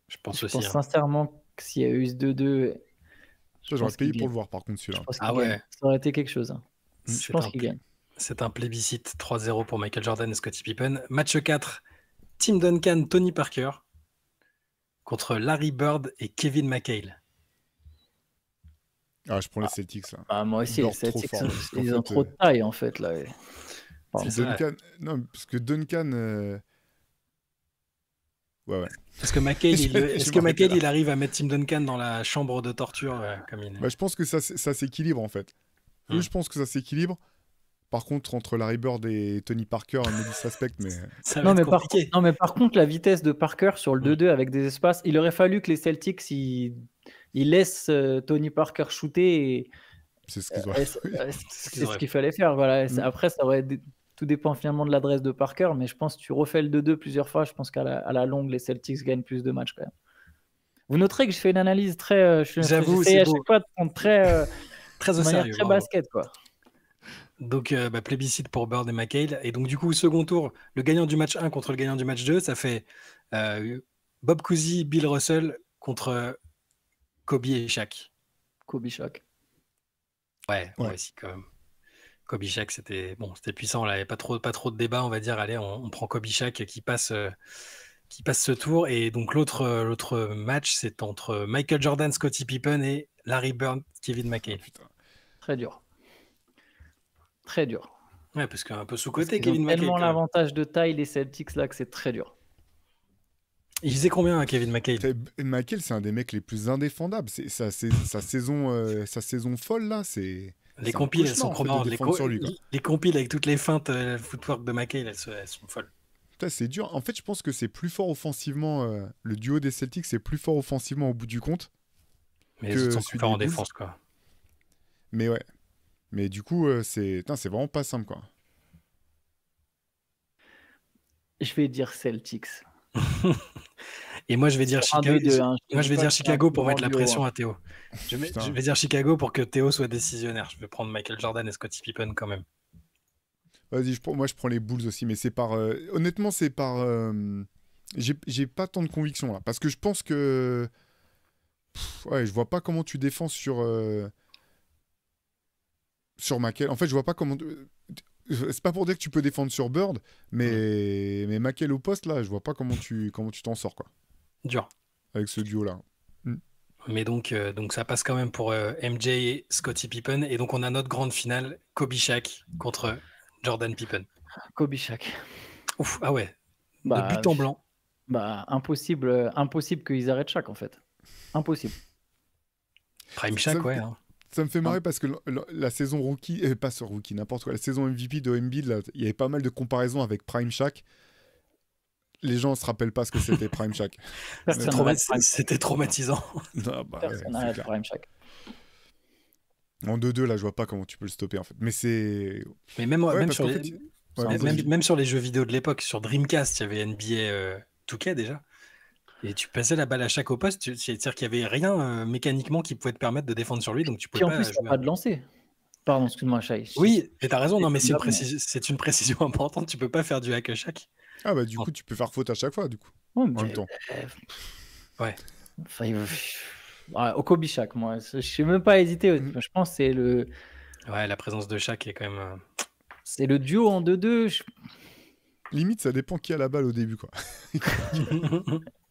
Je pense je aussi. Pense hein. sincèrement que s'il y a eu ce 2-2. J'aurais payé pour le voir par contre celui-là. Ah Ça aurait été quelque chose. Hein. Mm. Je pense qu'il gagne. C'est un plébiscite 3-0 pour Michael Jordan et Scottie Pippen. Match 4, Tim Duncan, Tony Parker contre Larry Bird et Kevin McHale. Ah, je prends les ah. Celtics. Hein. Ah, moi aussi, les Celtics, ils, ont trop de euh, taille en fait. Là. Non, parce que Duncan. Euh, ouais, ouais. est que McHale, <laughs> il... Est que McHale il arrive à mettre Tim Duncan dans la chambre de torture euh, comme il... bah, Je pense que ça, ça s'équilibre en fait. Hmm. je pense que ça s'équilibre. Par contre, entre la Bird des Tony Parker, mais. <laughs> non, mais compliqué. par, non, mais par contre, la vitesse de Parker sur le 2-2 avec des espaces, il aurait fallu que les Celtics ils, ils laissent euh, Tony Parker shooter. Et... C'est ce euh, euh, qu'il fallait faire. Voilà. Mm. Après, ça aurait tout dépend finalement de l'adresse de Parker, mais je pense que tu refais le 2-2 plusieurs fois. Je pense qu'à la, longue, les Celtics gagnent plus de matchs quand même. Vous noterez que je fais une analyse très. je J'avoue, c'est à chaque fois très. <laughs> très sérieux, très basket, quoi. Donc, euh, bah, plébiscite pour Bird et McHale. Et donc, du coup, au second tour, le gagnant du match 1 contre le gagnant du match 2, ça fait euh, Bob Cousy, Bill Russell contre euh, Kobe et Shaq. Kobe Shaq. Ouais, ouais. si, quand même. Kobe Shaq, c'était bon, puissant. Là, il n'y avait pas trop, pas trop de débat, on va dire. Allez, on, prend Kobe Shaq qui passe, qui passe ce tour. Et donc l'autre, match, c'est entre Michael Jordan, Scottie Pippen et Larry Bird, Kevin ah, McHale. Très dur. Très dur. Ouais, parce qu'un peu sous-côté, Kevin McKay. tellement l'avantage de taille, les Celtics, là, que c'est très dur. Il disait combien, hein, Kevin McHale McHale, c'est un des mecs les plus indéfendables. C'est, sa, sa, saison, euh, sa saison folle, là, c'est. Les compiles, elles sont trop les, lui, les compiles avec toutes les feintes, euh, footwork de McHale, elles, sont folles. c'est dur. En fait, je pense que c'est plus fort offensivement. Euh, le duo des Celtics, c'est plus fort offensivement au bout du compte. Mais que ils sont en défense, quoi. Mais ouais. Mais du coup, euh, c'est vraiment pas simple, quoi. Je vais dire Celtics. <laughs> Et moi, je vais dire Chicago. Hein. moi, je vais dire Chicago pour mettre la pression hein. à Théo. Je, vais dire Chicago pour que Théo soit décisionnaire. Je vais prendre Michael Jordan et Scottie Pippen quand même. Vas-y, moi, je prends les Bulls aussi, mais c'est par. Euh, honnêtement, c'est par. Euh, j'ai pas tant de conviction là, parce que je pense que. ouais, je vois pas comment tu défends sur sur Maquel, En fait, je vois pas comment. C'est pas pour dire que tu peux défendre sur Bird, mais, mmh. au poste, là, je vois pas comment tu comment tu t'en sors. quoi. Dur. Avec ce duo-là. Mm. Mais donc, euh, donc, ça passe quand même pour euh, MJ et Scotty Pippen. Et donc, on a notre grande finale, Kobe Shaq contre Jordan Pippen. Kobe Shaq. Ouf, ah ouais. Bah, but en blanc. Bah, impossible, impossible qu'ils arrêtent Shaq, en fait. Impossible. Prime Shaq, ouais. Ça me fait marrer ah. parce que la, saison rookie, eh, pas sur rookie, n'importe quoi, la saison MVP de il y avait pas mal de comparaisons avec Prime Shack. Les gens ne se rappellent pas ce que c'était Prime Shack. <laughs> c'était traumatisant. Bah Prime En 2-2, là, je vois pas comment tu peux le stopper en fait. Mais c'est. Mais même, sur les... jeux vidéo de l'époque, sur Dreamcast, il y avait NBA Touquet euh, déjà. Et tu passais la balle à chaque au poste, c'est-à-dire qu'il n'y avait rien euh, mécaniquement qui pouvait te permettre de défendre sur lui, donc tu pouvais et en pas. plus, peux pas de lancer. Pardon, excuse-moi, Chai. Oui, et t'as raison, non, mais c'est une, précision, <laughs> importante, tu ne peux pas faire du hack à chaque. Ah bah du coup, tu peux faire faute à chaque fois, du coup. Ouais, en même temps. Euh, ouais. Enfin, ah, moi, je suis même pas hésité. Mm. Je pense que c'est le. Ouais, la présence de Shaq est quand même. Euh, c'est le duo en 2-2. Limite, ça dépend qui a la balle au début, quoi. <laughs> <laughs>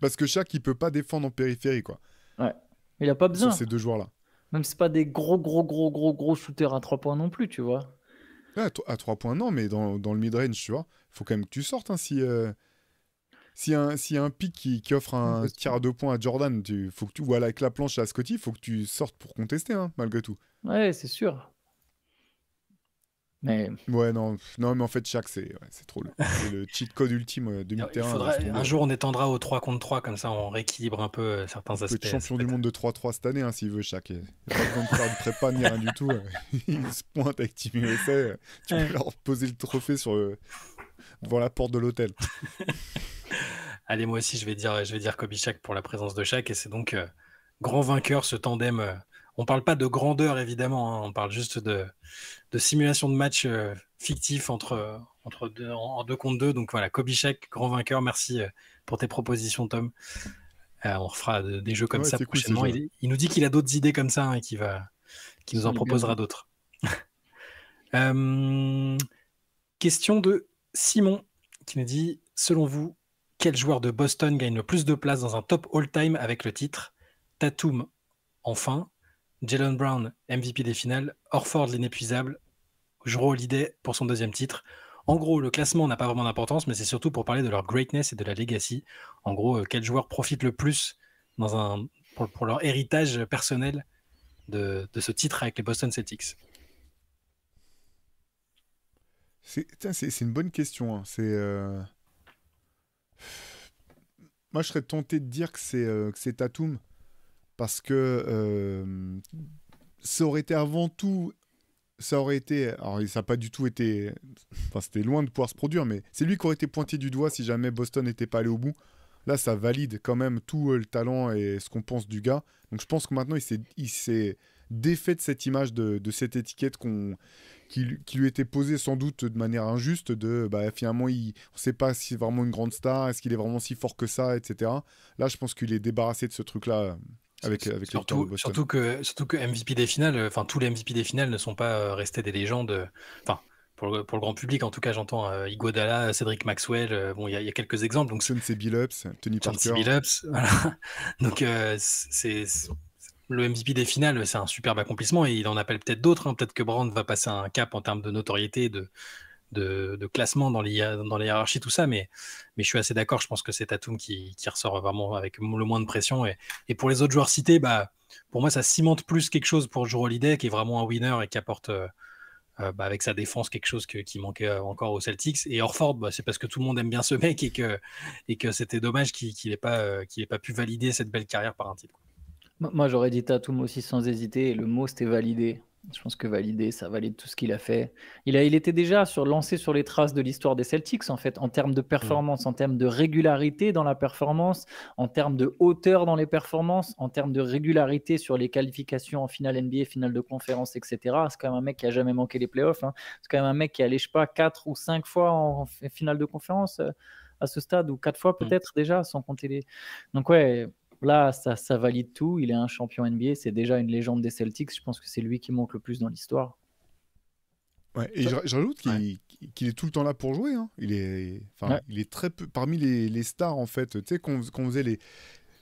Parce que chaque, il peut pas défendre en périphérie, quoi. Ouais. Il a pas besoin. Sur ces deux joueurs-là. Même c'est pas des gros, gros, gros, gros, gros souterrains à 3 points non plus, tu vois. à 3 points, non, mais dans, le mid-range, tu vois. Faut quand même que tu sortes, hein, si. Euh, un, si un pic qui, offre un tir à 2 points à Jordan, tu, faut que tu, ou avec la planche à Scotty, il faut que tu sortes pour contester, hein, malgré tout. Ouais, c'est sûr. Ouais, non, non, mais en fait, chaque, c'est trop <laughs> le, cheat code ultime euh, demi-terrain. Un jour, on étendra au 3 contre 3, comme ça, on rééquilibre un peu euh, certains aspects. champion du monde de 3-3 cette année, hein, s'il veut, chaque. Il pas de prépa ni rien du tout. Euh. <laughs> Il se pointe avec Team Tu peux leur poser le trophée sur devant la porte de l'hôtel. <laughs> Allez, moi aussi, je vais dire, je vais dire Kobe Shaq pour la présence de chaque Et c'est donc grand vainqueur, ce tandem on ne parle pas de grandeur, évidemment, hein. on parle juste de, simulation de match euh, fictif entre, entre deux, en deux contre deux. Donc voilà, Kobichek, grand vainqueur, merci euh, pour tes propositions, Tom. Euh, on refera des jeux comme ça prochainement. il, nous dit qu'il a d'autres idées comme ça et hein, qu'il nous en mmh, proposera mmh. d'autres. <laughs> question de Simon qui nous dit Selon vous, quel joueur de Boston gagne le plus de place dans un top all-time avec le titre Tatum, enfin, Jalen Brown, MVP des finales, Orford l'inépuisable, Jero Holiday pour son deuxième titre. En gros, le classement n'a pas vraiment d'importance, mais c'est surtout pour parler de leur greatness et de la legacy. En gros, euh, quel joueur profite le plus dans un, pour, leur héritage personnel de, ce titre avec les Boston Celtics C'est une bonne question. Hein. C'est. Euh, moi, je serais tenté de dire que c'est euh, Tatum parce que euh, ça aurait été avant tout ça aurait été. Alors, ça n'a pas du tout été. Enfin, c'était loin de pouvoir se produire, mais c'est lui qui aurait été pointé du doigt si jamais Boston n'était pas allé au bout. Là, ça valide quand même tout euh, le talent et ce qu'on pense du gars. Donc, je pense que maintenant, il s'est défait de cette image, de, cette étiquette qu'on qui, lui était posée sans doute de manière injuste de bah, finalement, il, on ne sait pas si c'est vraiment une grande star, est-ce qu'il est vraiment si fort que ça, etc. Là, je pense qu'il est débarrassé de ce truc-là euh, avec, avec surtout, surtout que surtout que MVP des finales, euh, enfin tous les MVP des finales ne sont pas euh, restés des légendes. Euh, enfin pour le, grand public en tout cas, j'entends euh, Igodala, Cédric Maxwell. bon, il y, a quelques exemples. Donc John C. Billups, Tony Parker. <laughs> donc c'est le MVP des finales, c'est un superbe accomplissement et il en appelle peut-être d'autres. Hein. Peut-être que Brand va passer un cap en termes de notoriété, de, de, classement dans les, hiérarchies, tout ça, mais, mais je suis assez d'accord. Je pense que c'est Tatum qui, qui, ressort vraiment avec le moins de pression. Et, pour les autres joueurs cités, bah, pour moi, ça cimente plus quelque chose pour Joe Holiday, qui est vraiment un winner et qui apporte. Euh, euh, bah, avec sa défense quelque chose qui manquait euh, encore aux Celtics. Et Orford, bah, c'est parce que tout le monde aime bien ce mec et que, et que c'était dommage qu'il n'ait pas, pas pu valider cette belle carrière par un titre. Moi, j'aurais dit Tatum aussi sans hésiter. Et le mot, c'était validé. Je pense que valider, ça valide tout ce qu'il a fait. Il, a, il était déjà sur, lancé sur les traces de l'histoire des Celtics, en fait, en termes de performance, mm. en termes de régularité dans la performance, en termes de hauteur dans les performances, en termes de régularité sur les qualifications en finale NBA, finale de conférence, etc. C'est quand même un mec qui a jamais manqué les playoffs. Hein. C'est quand même un mec qui allait, je sais pas, 4 ou 5 fois en finale de conférence euh, à ce stade, ou 4 fois mm. peut-être déjà, sans compter les. Donc, ouais Là, ça, valide tout. Il est un champion NBA. C'est déjà une légende des Celtics. Je pense que c'est lui qui manque le plus dans l'histoire. Ouais, et j'ajoute qu'il est tout le temps là pour jouer. Hein. Il, est, il est très peu. Parmi les, stars, en fait, tu sais, qu'on faisait les.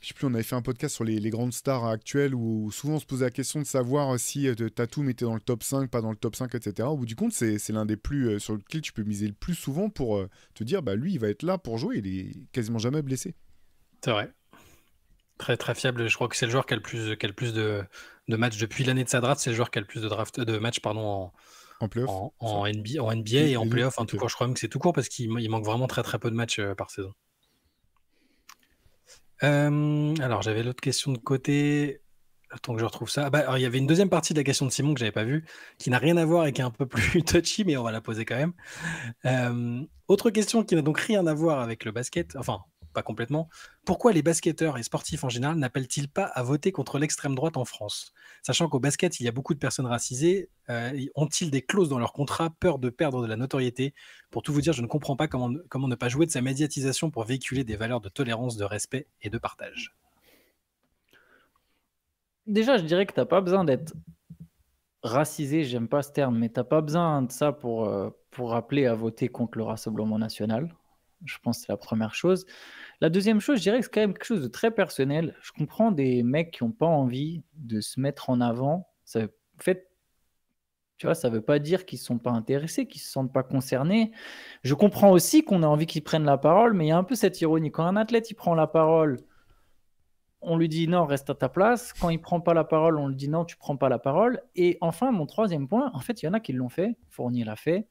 Je sais plus, on avait fait un podcast sur les, grandes stars actuelles où souvent on se posait la question de savoir si euh, Tatum était dans le top 5, pas dans le top 5, etc. Au bout du compte, c'est l'un des plus. Euh, sur lequel tu peux miser le plus souvent pour euh, te dire, bah lui, il va être là pour jouer. Il est quasiment jamais blessé. C'est vrai. Très très fiable. Je crois que c'est le joueur qui a le plus, qui plus de, matchs depuis l'année de sa draft. C'est le joueur qui a le plus de, draft, de matchs pardon, en, en, en, NBA, et en playoff. En tout cas, je crois même que c'est tout court parce qu'il manque vraiment très très peu de matchs euh, par saison. Euh, alors j'avais l'autre question de côté. Attends que je retrouve ça. Ah bah, il y avait une deuxième partie de la question de Simon que j'avais pas vue, qui n'a rien à voir et qui est un peu plus <laughs> touchy, mais on va la poser quand même. Euh, autre question qui n'a donc rien à voir avec le basket, enfin pas complètement, pourquoi les basketteurs et sportifs en général n'appellent-ils pas à voter contre l'extrême droite en France Sachant qu'au basket, il y a beaucoup de personnes racisées, euh, ont-ils des clauses dans leur contrat, peur de perdre de la notoriété Pour tout vous dire, je ne comprends pas comment, ne pas jouer de sa médiatisation pour véhiculer des valeurs de tolérance, de respect et de partage. Déjà, je dirais que tu n'as pas besoin d'être racisé, j'aime pas ce terme, mais tu n'as pas besoin de ça pour, euh, pour appeler à voter contre le Rassemblement national. Je pense que c'est la première chose. La deuxième chose, je dirais que c'est quand même quelque chose de très personnel. Je comprends des mecs qui n'ont pas envie de se mettre en avant. Ça, fait, tu vois, ça ne veut pas dire qu'ils ne sont pas intéressés, qu'ils ne se sentent pas concernés. Je comprends aussi qu'on a envie qu'ils prennent la parole, mais il y a un peu cette ironie. Quand un athlète il prend la parole, on lui dit non, reste à ta place. Quand il prend pas la parole, on lui dit non, tu prends pas la parole. Et enfin, mon troisième point, en fait, il y en a qui l'ont fait, Fournier l'a fait,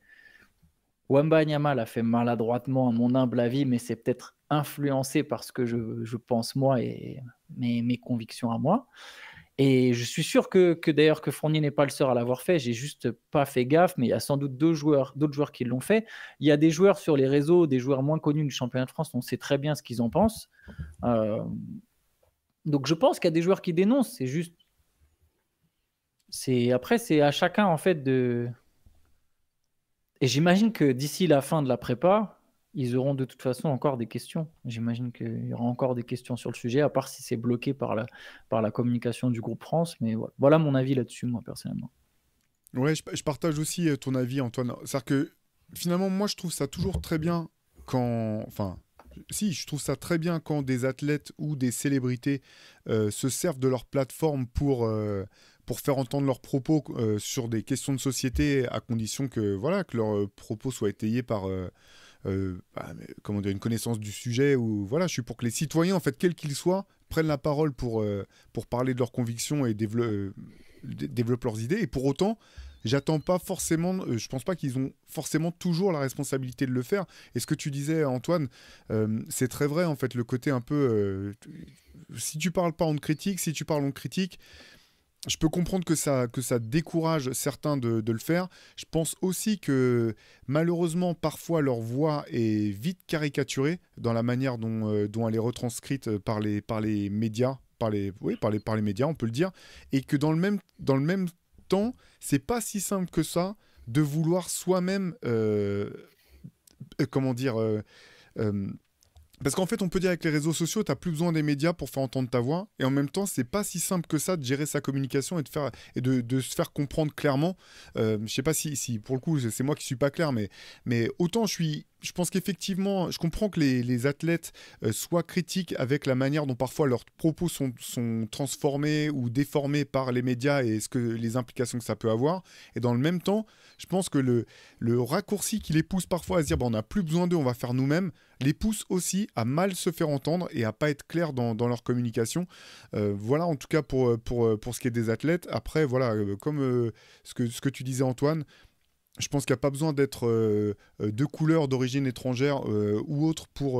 Wamba Nyama l'a fait maladroitement, à mon humble avis, mais c'est peut-être influencé par ce que je, pense moi et mes, convictions à moi. Et je suis sûr que, d'ailleurs que Fournier n'est pas le seul à l'avoir fait. J'ai juste pas fait gaffe, mais il y a sans doute deux joueurs, d'autres joueurs qui l'ont fait. Il y a des joueurs sur les réseaux, des joueurs moins connus du championnat de France. On sait très bien ce qu'ils en pensent. Euh, donc je pense qu'il y a des joueurs qui dénoncent. C'est juste, c'est après c'est à chacun en fait de et j'imagine que d'ici la fin de la prépa, ils auront de toute façon encore des questions. J'imagine qu'il y aura encore des questions sur le sujet, à part si c'est bloqué par la, par la communication du groupe France. Mais voilà, mon avis là-dessus, moi, personnellement. Ouais, je, partage aussi euh, ton avis, Antoine. C'est-à-dire que finalement, moi, je trouve ça toujours très bien quand. Enfin, si, je trouve ça très bien quand des athlètes ou des célébrités euh, se servent de leur plateforme pour. Euh, pour faire entendre leurs propos euh, sur des questions de société, à condition que voilà que leurs euh, propos soient étayés par euh, bah, comment dire, une connaissance du sujet. Ou voilà, je suis pour que les citoyens, en fait, quels qu'ils soient, prennent la parole pour pour parler de leurs convictions et développent, leurs idées. Et pour autant, j'attends pas forcément, je pense pas qu'ils ont forcément toujours la responsabilité de le faire. Et ce que tu disais, Antoine, c'est très vrai en fait, le côté un peu. si tu parles pas, en critique, si tu parles, en critique je peux comprendre que ça, que ça décourage certains de, le faire. Je pense aussi que malheureusement, parfois, leur voix est vite caricaturée dans la manière dont, euh, dont elle est retranscrite euh, par les, par les médias, par les, oui, par, par les médias, on peut le dire, et que dans le même, dans le même temps, c'est pas si simple que ça de vouloir soi-même, euh, comment dire, parce qu'en fait, on peut dire avec les réseaux sociaux, tu n'as plus besoin des médias pour faire entendre ta voix. Et en même temps, c'est pas si simple que ça de gérer sa communication et de, faire, et de, se faire comprendre clairement. Je euh, je sais pas si, si, pour le coup, c'est moi qui suis pas clair, mais, mais autant je suis je pense qu'effectivement, je comprends que les, athlètes euh, soient critiques avec la manière dont parfois leurs propos sont, sont, transformés ou déformés par les médias et ce que, les implications que ça peut avoir. Et dans le même temps, je pense que le, le raccourci qui les pousse parfois à se dire on n'a plus besoin d'eux, on va faire nous-mêmes, les pousse aussi à mal se faire entendre et à pas être clair dans, leur communication. Euh, voilà en tout cas pour, pour, pour ce qui est des athlètes. Après, voilà, euh, comme ce, que, ce que tu disais Antoine, je pense qu'il n'y a pas besoin d'être euh, euh, de couleur d'origine étrangère euh, ou autre pour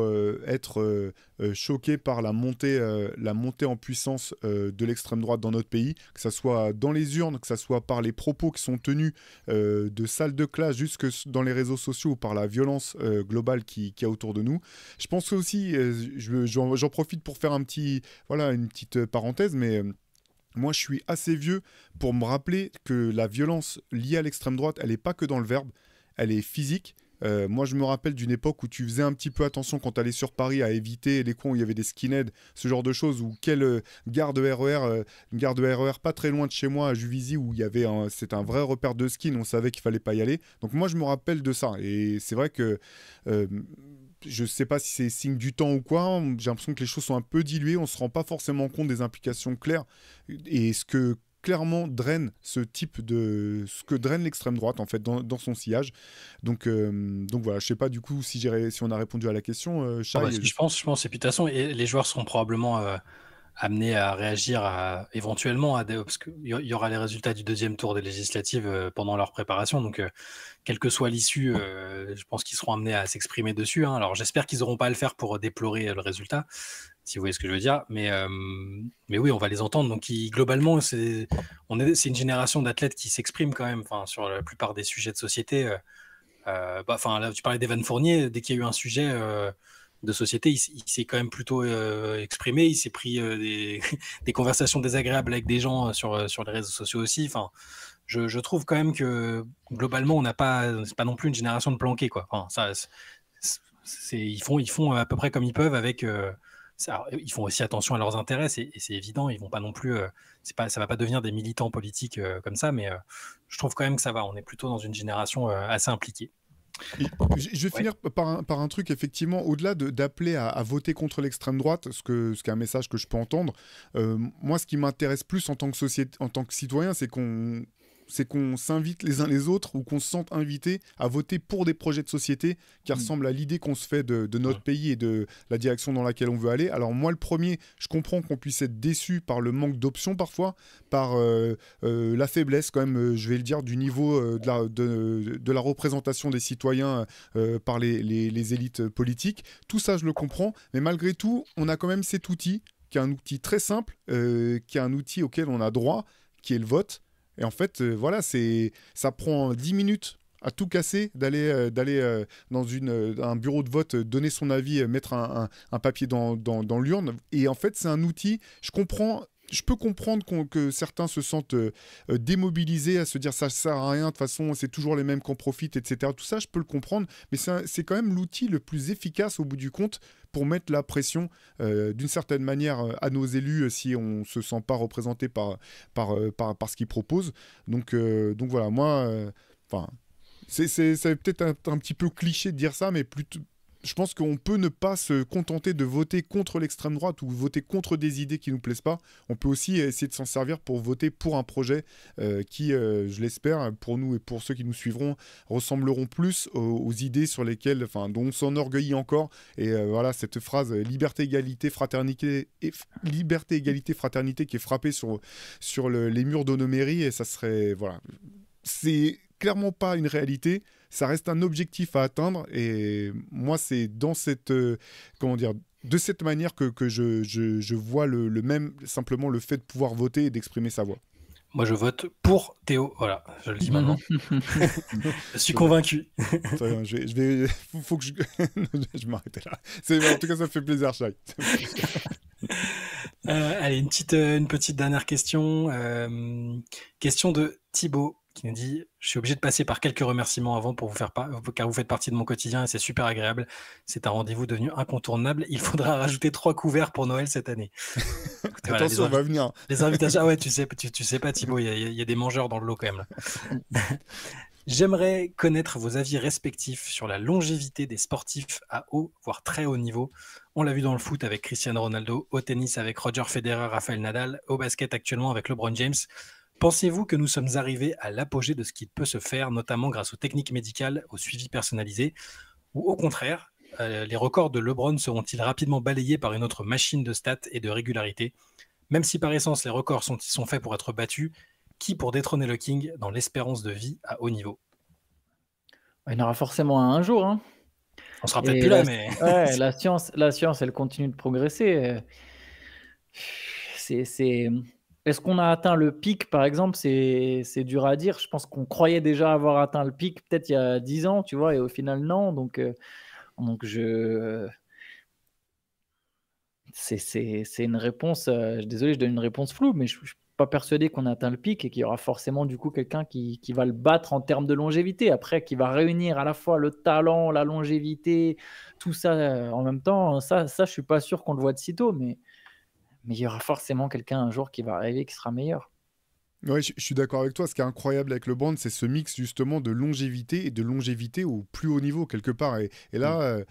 être choqué par la montée, la montée en puissance de l'extrême droite dans notre pays, que ce soit dans les urnes, que ce soit par les propos qui sont tenus de salles de classe jusque dans les réseaux sociaux ou par la violence globale qui, y a autour de nous. Je pense aussi, j'en profite pour faire un petit, voilà, une petite parenthèse, mais... Moi, je suis assez vieux pour me rappeler que la violence liée à l'extrême droite, elle n'est pas que dans le verbe, elle est physique. Euh, moi, je me rappelle d'une époque où tu faisais un petit peu attention quand tu allais sur Paris à éviter les coins où il y avait des skinheads, ce genre de choses, ou quelle garde euh, gare de RER, e euh, une gare de RER e pas très loin de chez moi à Juvisy où il y avait un, c'est un vrai repère de skin, on savait qu'il fallait pas y aller. Donc moi, je me rappelle de ça. Et c'est vrai que je ne sais pas si c'est signe du temps ou quoi, hein. j'ai l'impression que les choses sont un peu diluées, on ne se rend pas forcément compte des implications claires et ce que clairement draine ce type de ce que draine l'extrême droite en fait dans, son sillage donc euh, voilà je ne sais pas du coup si on a répondu à la question euh, ah bah, je... pense je pense et de toute façon les joueurs seront probablement euh, amené à réagir éventuellement à des, parce qu'il y aura les résultats du deuxième tour des législatives euh, pendant leur préparation. Donc, euh, quelle que soit l'issue, euh, je pense qu'ils seront amenés à s'exprimer dessus. Hein. Alors, j'espère qu'ils n'auront pas à le faire pour déplorer le résultat, si vous voyez ce que je veux dire. Mais, mais oui, on va les entendre. Donc, globalement, c'est est, une génération d'athlètes qui s'exprime quand même sur la plupart des sujets de société. Bah, enfin là, tu parlais d'Evan Fournier, dès qu'il y a eu un sujet de société, il, s'est quand même plutôt euh, exprimé, il s'est pris euh, <laughs> des, conversations désagréables avec des gens euh, sur, sur les réseaux sociaux aussi. Enfin, je, trouve quand même que globalement, on n'a pas, c'est pas non plus une génération de planqués quoi. Enfin, ça, c'est ils font, ils font à peu près comme ils peuvent avec. ça, ils font aussi attention à leurs intérêts, et c'est évident. Ils vont pas non plus, c'est pas, ça va pas devenir des militants politiques comme ça, mais je trouve quand même que ça va. On est plutôt dans une génération assez impliquée. Je vais finir par, un, truc, effectivement, au-delà d'appeler à, voter contre l'extrême droite, ce, qui est un message que je peux entendre, euh, moi, ce qui m'intéresse plus en tant que citoyen, c'est qu'on c'est qu'on s'invite les uns les autres ou qu'on se sente invité à voter pour des projets de société qui mm. ressemblent à l'idée qu'on se fait de, notre pays et de la direction dans laquelle on veut aller. Alors moi, le premier, je comprends qu'on puisse être déçu par le manque d'options parfois, par euh, euh, la faiblesse quand même, euh, je vais le dire, du niveau de, la, représentation des citoyens par les, élites politiques. Tout ça, je le comprends, mais malgré tout, on a quand même cet outil qui est un outil très simple, qui est un outil auquel on a droit, qui est le vote. Et en fait, euh, voilà, c'est ça prend 10 minutes à tout casser d'aller euh, d'aller euh, dans une, un bureau de vote donner son avis, mettre un, papier dans l'urne. Et en fait, c'est un outil. Je comprends je peux comprendre que certains se sentent euh, euh, démobilisés à se dire ça sert à rien, de toute façon, c'est toujours les mêmes qu'on profitent, etc. Tout ça, je peux le comprendre, mais c'est quand même l'outil le plus efficace au bout du compte pour mettre la pression euh, d'une certaine manière à nos élus si on ne se sent pas représenté par, par, par, ce qu'ils proposent. Donc, donc voilà, moi, enfin. c'est peut-être un, petit peu cliché de dire ça, mais plutôt, je pense qu'on peut ne pas se contenter de voter contre l'extrême droite ou voter contre des idées qui ne nous plaisent pas. On peut aussi essayer de s'en servir pour voter pour un projet euh, qui, euh, je l'espère, pour nous et pour ceux qui nous suivront, ressembleront plus aux, idées sur lesquelles, enfin, dont on s'enorgueillit encore. Et euh, voilà, cette phrase liberté, égalité, fraternité, liberté, égalité, fraternité qui est frappée sur, sur les murs de Et ça serait, voilà, c'est clairement pas une réalité ça reste un objectif à atteindre. Et moi, c'est dans cette, euh, comment dire, de cette manière que, que je, je, vois le, même, simplement le fait de pouvoir voter et d'exprimer sa voix. Moi, je vote pour Théo. Voilà, je le dis mhm. maintenant. <laughs> je suis convaincu. <laughs> je vais, je faut que je, <laughs> je m'arrête là. En tout cas, ça me fait plaisir, Chai. Euh, allez, une petite, euh, une petite dernière question. question de Thibaut qui nous dit Je suis obligé de passer par quelques remerciements avant pour vous faire pas, car vous faites partie de mon quotidien et c'est super agréable. C'est un rendez-vous devenu incontournable. Il faudra <laughs> rajouter trois couverts pour Noël cette année. <laughs> Attention, on va venir. les invitations, ah ouais, tu <laughs> sais, tu, sais pas, Thibaut, il y, a des mangeurs dans le lot quand même. J'aimerais connaître vos avis respectifs sur la longévité des sportifs à haut, voire très haut niveau. On l'a vu dans le foot avec Cristiano Ronaldo, au tennis avec Roger Federer, Rafael Nadal, au basket actuellement avec LeBron James. Pensez-vous que nous sommes arrivés à l'apogée de ce qui peut se faire, notamment grâce aux techniques médicales, au suivi personnalisé Ou au contraire, euh, les records de LeBron seront-ils rapidement balayés par une autre machine de stats et de régularité Même si par essence les records sont, faits pour être battus, qui pour détrôner le King dans l'espérance de vie à haut niveau bah, Il y en aura forcément un, jour. Hein. On sera peut-être plus là, mais. la, science, la science, elle continue de progresser. Euh. C'est est-ce qu'on a atteint le pic, par exemple C'est dur à dire. Je pense qu'on croyait déjà avoir atteint le pic peut-être il y a 10 ans, tu vois, et au final, non. Donc, euh, donc je. C'est une réponse. Euh, désolé, je donne une réponse floue, mais je suis pas persuadé qu'on a atteint le pic et qu'il y aura forcément du coup quelqu'un qui, va le battre en termes de longévité. Après, qui va réunir à la fois le talent, la longévité, tout ça euh, en même temps. Ça, ça je suis pas sûr qu'on le voit de sitôt, mais mais il y aura forcément quelqu'un un jour qui va arriver qui sera meilleur. Oui, je, suis d'accord avec toi. Ce qui est incroyable avec le c'est ce mix justement de longévité et de longévité au plus haut niveau quelque part. Et, là, mm. euh,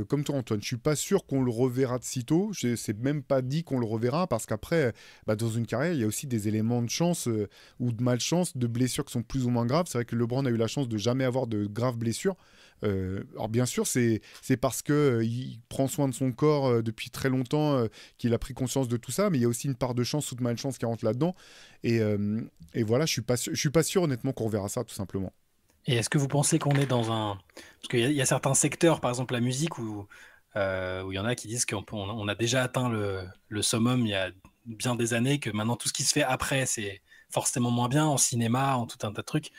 euh, comme toi Antoine, je ne suis pas sûr qu'on le reverra de sitôt. n'est même pas dit qu'on le reverra parce qu'après, euh, bah, dans une carrière, il y a aussi des éléments de chance ou de malchance, de blessures qui sont plus ou moins graves. C'est vrai que LeBron a eu la chance de jamais avoir de graves blessures. Euh, alors bien sûr, c'est parce que euh, il prend soin de son corps euh, depuis très longtemps qu'il a pris conscience de tout ça, mais il y a aussi une part de chance ou de malchance qui rentre là-dedans. Et, voilà, je suis pas, suis pas sûr honnêtement qu'on verra ça tout simplement. Et est-ce que vous pensez qu'on est dans un parce qu'il y, a certains secteurs, par exemple la musique, où il y en a qui disent qu'on a déjà atteint le, le summum il y a bien des années, que maintenant tout ce qui se fait après c'est forcément moins bien en cinéma, en tout un tas de trucs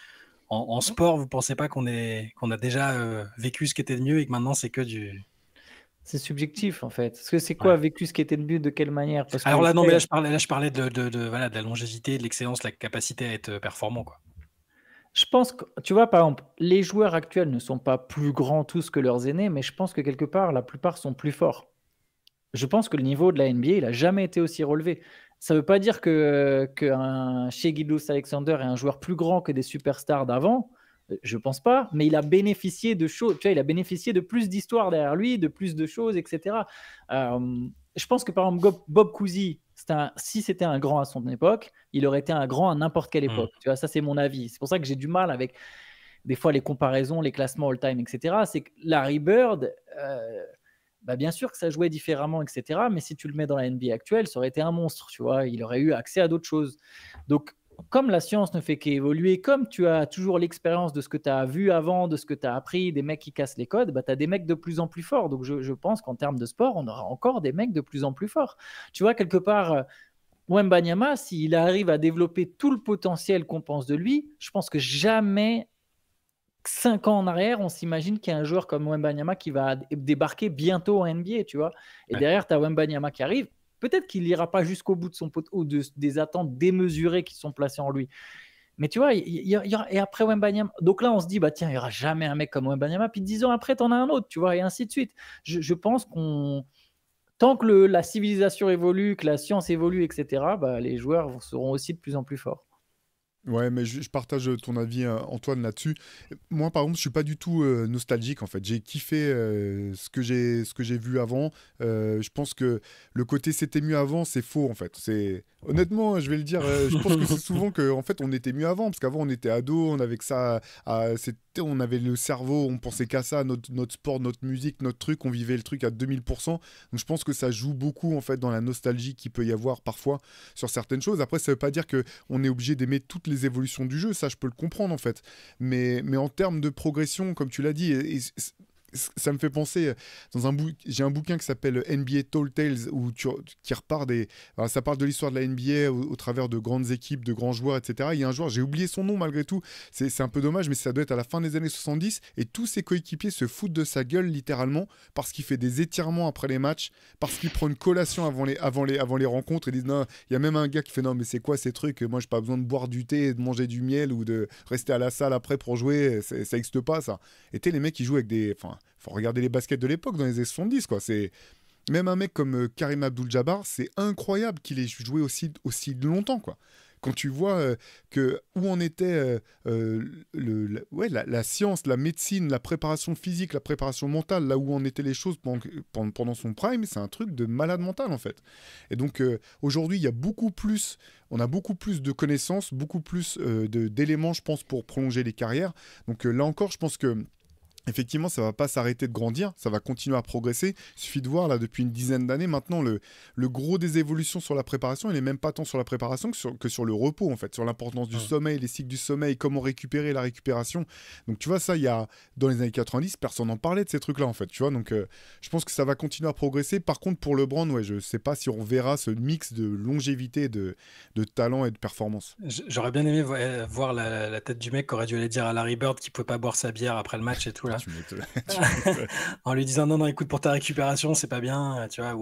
en, sport, vous pensez pas qu'on a déjà euh, vécu ce qui était de mieux et que maintenant c'est que du c'est subjectif en fait. Parce que c'est quoi vécu ce qui était de mieux, de quelle manière Alors là, non, mais là je parlais, de, la longévité, de l'excellence, la capacité à être euh, performant. Quoi. Je pense que, tu vois, par exemple, les joueurs actuels ne sont pas plus grands tous que leurs aînés, mais je pense que quelque part, la plupart sont plus forts. Je pense que le niveau de la NBA, il n'a jamais été aussi relevé. Ça ne veut pas dire que, que un Alexander est un joueur plus grand que des superstars d'avant. Euh, je pense pas, mais il a bénéficié de choses. Tu il a bénéficié de plus d'histoires derrière lui, de plus de choses, etc. Euh, je pense que par exemple Bob Cousy, un, si c'était un grand à son époque, il aurait été un grand à n'importe quelle hmm. époque. Tu vois, ça c'est mon avis. C'est pour ça que j'ai du mal avec des fois les comparaisons, les classements all-time, etc. C'est que Larry Bird, euh, bah, bien sûr que ça jouait différemment, etc. Mais si tu le mets dans la NBA actuelle, ça aurait été un monstre, tu vois. Il aurait eu accès à d'autres choses. Donc, comme la science ne fait qu'évoluer, comme tu as toujours l'expérience de ce que tu as vu avant, de ce que tu as appris, des mecs qui cassent les codes, bah, tu as des mecs de plus en plus forts. Donc, je, je pense qu'en termes de sport, on aura encore des mecs de plus en plus forts. Tu vois, quelque part. Euh, Nyama, s'il arrive à développer tout le potentiel qu'on pense de lui, je pense que jamais cinq ans en arrière, on s'imagine qu'il y a un joueur comme Wembanyama qui va débarquer bientôt en NBA, tu vois. Et derrière, tu as Wembanyama qui arrive. Peut-être qu'il n'ira pas jusqu'au bout de son pot ou des attentes démesurées qui sont placées en lui. Mais tu vois, et après Wembanyama, donc là on se dit, bah tiens, il n'y aura jamais un mec comme Wembanyama, puis dix ans après, tu en as un autre, tu vois, et ainsi de suite. Je, pense qu'on. Tant que la civilisation évolue, que la science évolue, etc., bah, les joueurs seront aussi de plus en plus forts. Ouais, mais je, partage euh, ton avis, euh, Antoine, là-dessus. Moi, par exemple, je suis pas du tout euh, nostalgique, en fait. J'ai kiffé ce que j'ai ce que j'ai vu avant. je pense que le côté c'était mieux avant, c'est faux, en fait. C'est honnêtement, je vais le dire. je pense que c'est souvent que, en fait, on était mieux avant, parce qu'avant on était ado, on avait que ça, on avait le cerveau, on pensait qu'à ça, notre, sport, notre musique, notre truc, on vivait le truc à 2000%. Donc, je pense que ça joue beaucoup, en fait, dans la nostalgie qu'il peut y avoir parfois sur certaines choses. Après, ça veut pas dire que on est obligé d'aimer toutes les évolutions du jeu, ça je peux le comprendre en fait. Mais, mais en termes de progression, comme tu l'as dit, ça me fait penser euh, dans un j'ai un bouquin qui s'appelle NBA Tall Tales où qui repart des ça parle de l'histoire de la NBA au... travers de grandes équipes de grands joueurs etc il y a un joueur j'ai oublié son nom malgré tout c'est un peu dommage mais ça doit être à la fin des années 70 et tous ses coéquipiers se foutent de sa gueule littéralement parce qu'il fait des étirements après les matchs parce qu'il prend une collation avant les avant les avant les rencontres et disent non il y a même un gars qui fait non mais c'est quoi ces trucs moi j'ai pas besoin de boire du thé de manger du miel ou de rester à la salle après pour jouer ça existe pas ça et les mecs qui jouent avec des faut regarder les baskets de l'époque dans les années 70, quoi. C'est même un mec comme euh, Karim Abdul-Jabbar, c'est incroyable qu'il ait joué aussi aussi longtemps, quoi. Quand tu vois euh, que où en était euh, le, la, ouais, la, science, la médecine, la préparation physique, la préparation mentale, là où en étaient les choses pendant, pendant son prime, c'est un truc de malade mental en fait. Et donc aujourd'hui, il y a beaucoup plus, on a beaucoup plus de connaissances, beaucoup plus d'éléments, je pense, pour prolonger les carrières. Donc là encore, je pense que effectivement, ça ne va pas s'arrêter de grandir, ça va continuer à progresser. Il suffit de voir, là, depuis une dizaine d'années, maintenant, le, gros des évolutions sur la préparation, il n'est même pas tant sur la préparation que sur, le repos, en fait, sur l'importance du ah sommeil, les cycles du sommeil, comment récupérer la récupération. Donc, tu vois, ça, il y a, dans les années 90, personne n'en parlait de ces trucs-là, en fait, tu vois. Donc, euh, je pense que ça va continuer à progresser. Par contre, pour LeBron, ouais, je sais pas si on verra ce mix de longévité, de, talent et de performance. J'aurais bien aimé euh, voir la, tête du mec qui aurait dû aller dire à Larry Bird qu'il pouvait pas boire sa bière après le match et tout, <laughs> en lui disant non, non, écoute, pour ta récupération, c'est pas bien, euh, tu vois,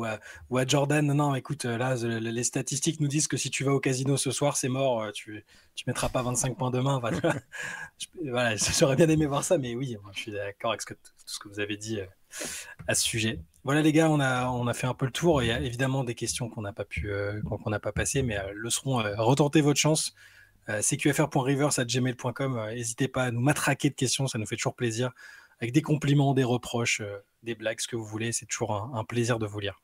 ou à, Jordan, non, écoute, euh, là, les statistiques nous disent que si tu vas au casino ce soir, c'est mort, euh, tu, tu mettras pas 25 points demain. <laughs> voilà, <laughs> j'aurais bien aimé voir ça, mais oui, je suis d'accord avec tout ce que vous avez dit à ce sujet. Voilà les gars, on a, on a fait un peu le tour. Il y a évidemment des questions qu'on n'a pas pu, qu'on n'a pas passé mais le seront. retentez votre chance. gmail.com N'hésitez pas à nous matraquer de questions, ça nous fait toujours plaisir avec des compliments, des reproches, euh, des blagues, ce que vous voulez. C'est toujours un, plaisir de vous lire.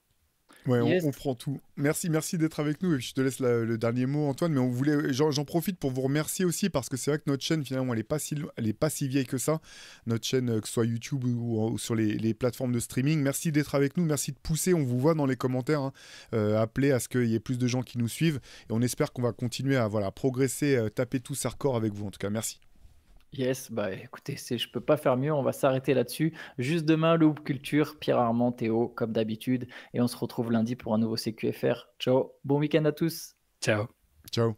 Ouais, on, comprend prend tout. Merci, merci d'être avec nous. Et je te laisse le dernier mot, Antoine. Mais on voulait, j'en profite pour vous remercier aussi parce que c'est vrai que notre chaîne, finalement, elle est pas si, elle est pas si vieille que ça. Notre chaîne, euh, que ce soit YouTube ou, sur les, plateformes de streaming. Merci d'être avec nous. Merci de pousser. On vous voit dans les commentaires. Hein. Euh, appelez à ce qu'il y ait plus de gens qui nous suivent. Et on espère qu'on va continuer à voilà progresser, taper tous à record avec vous. En tout cas, merci. Yes, bah écoutez, je peux pas faire mieux, on va s'arrêter là-dessus. Juste demain, le Culture, Pierre Armand, Théo, comme d'habitude. Et on se retrouve lundi pour un nouveau CQFR. Ciao, bon week-end à tous. Ciao. Ciao.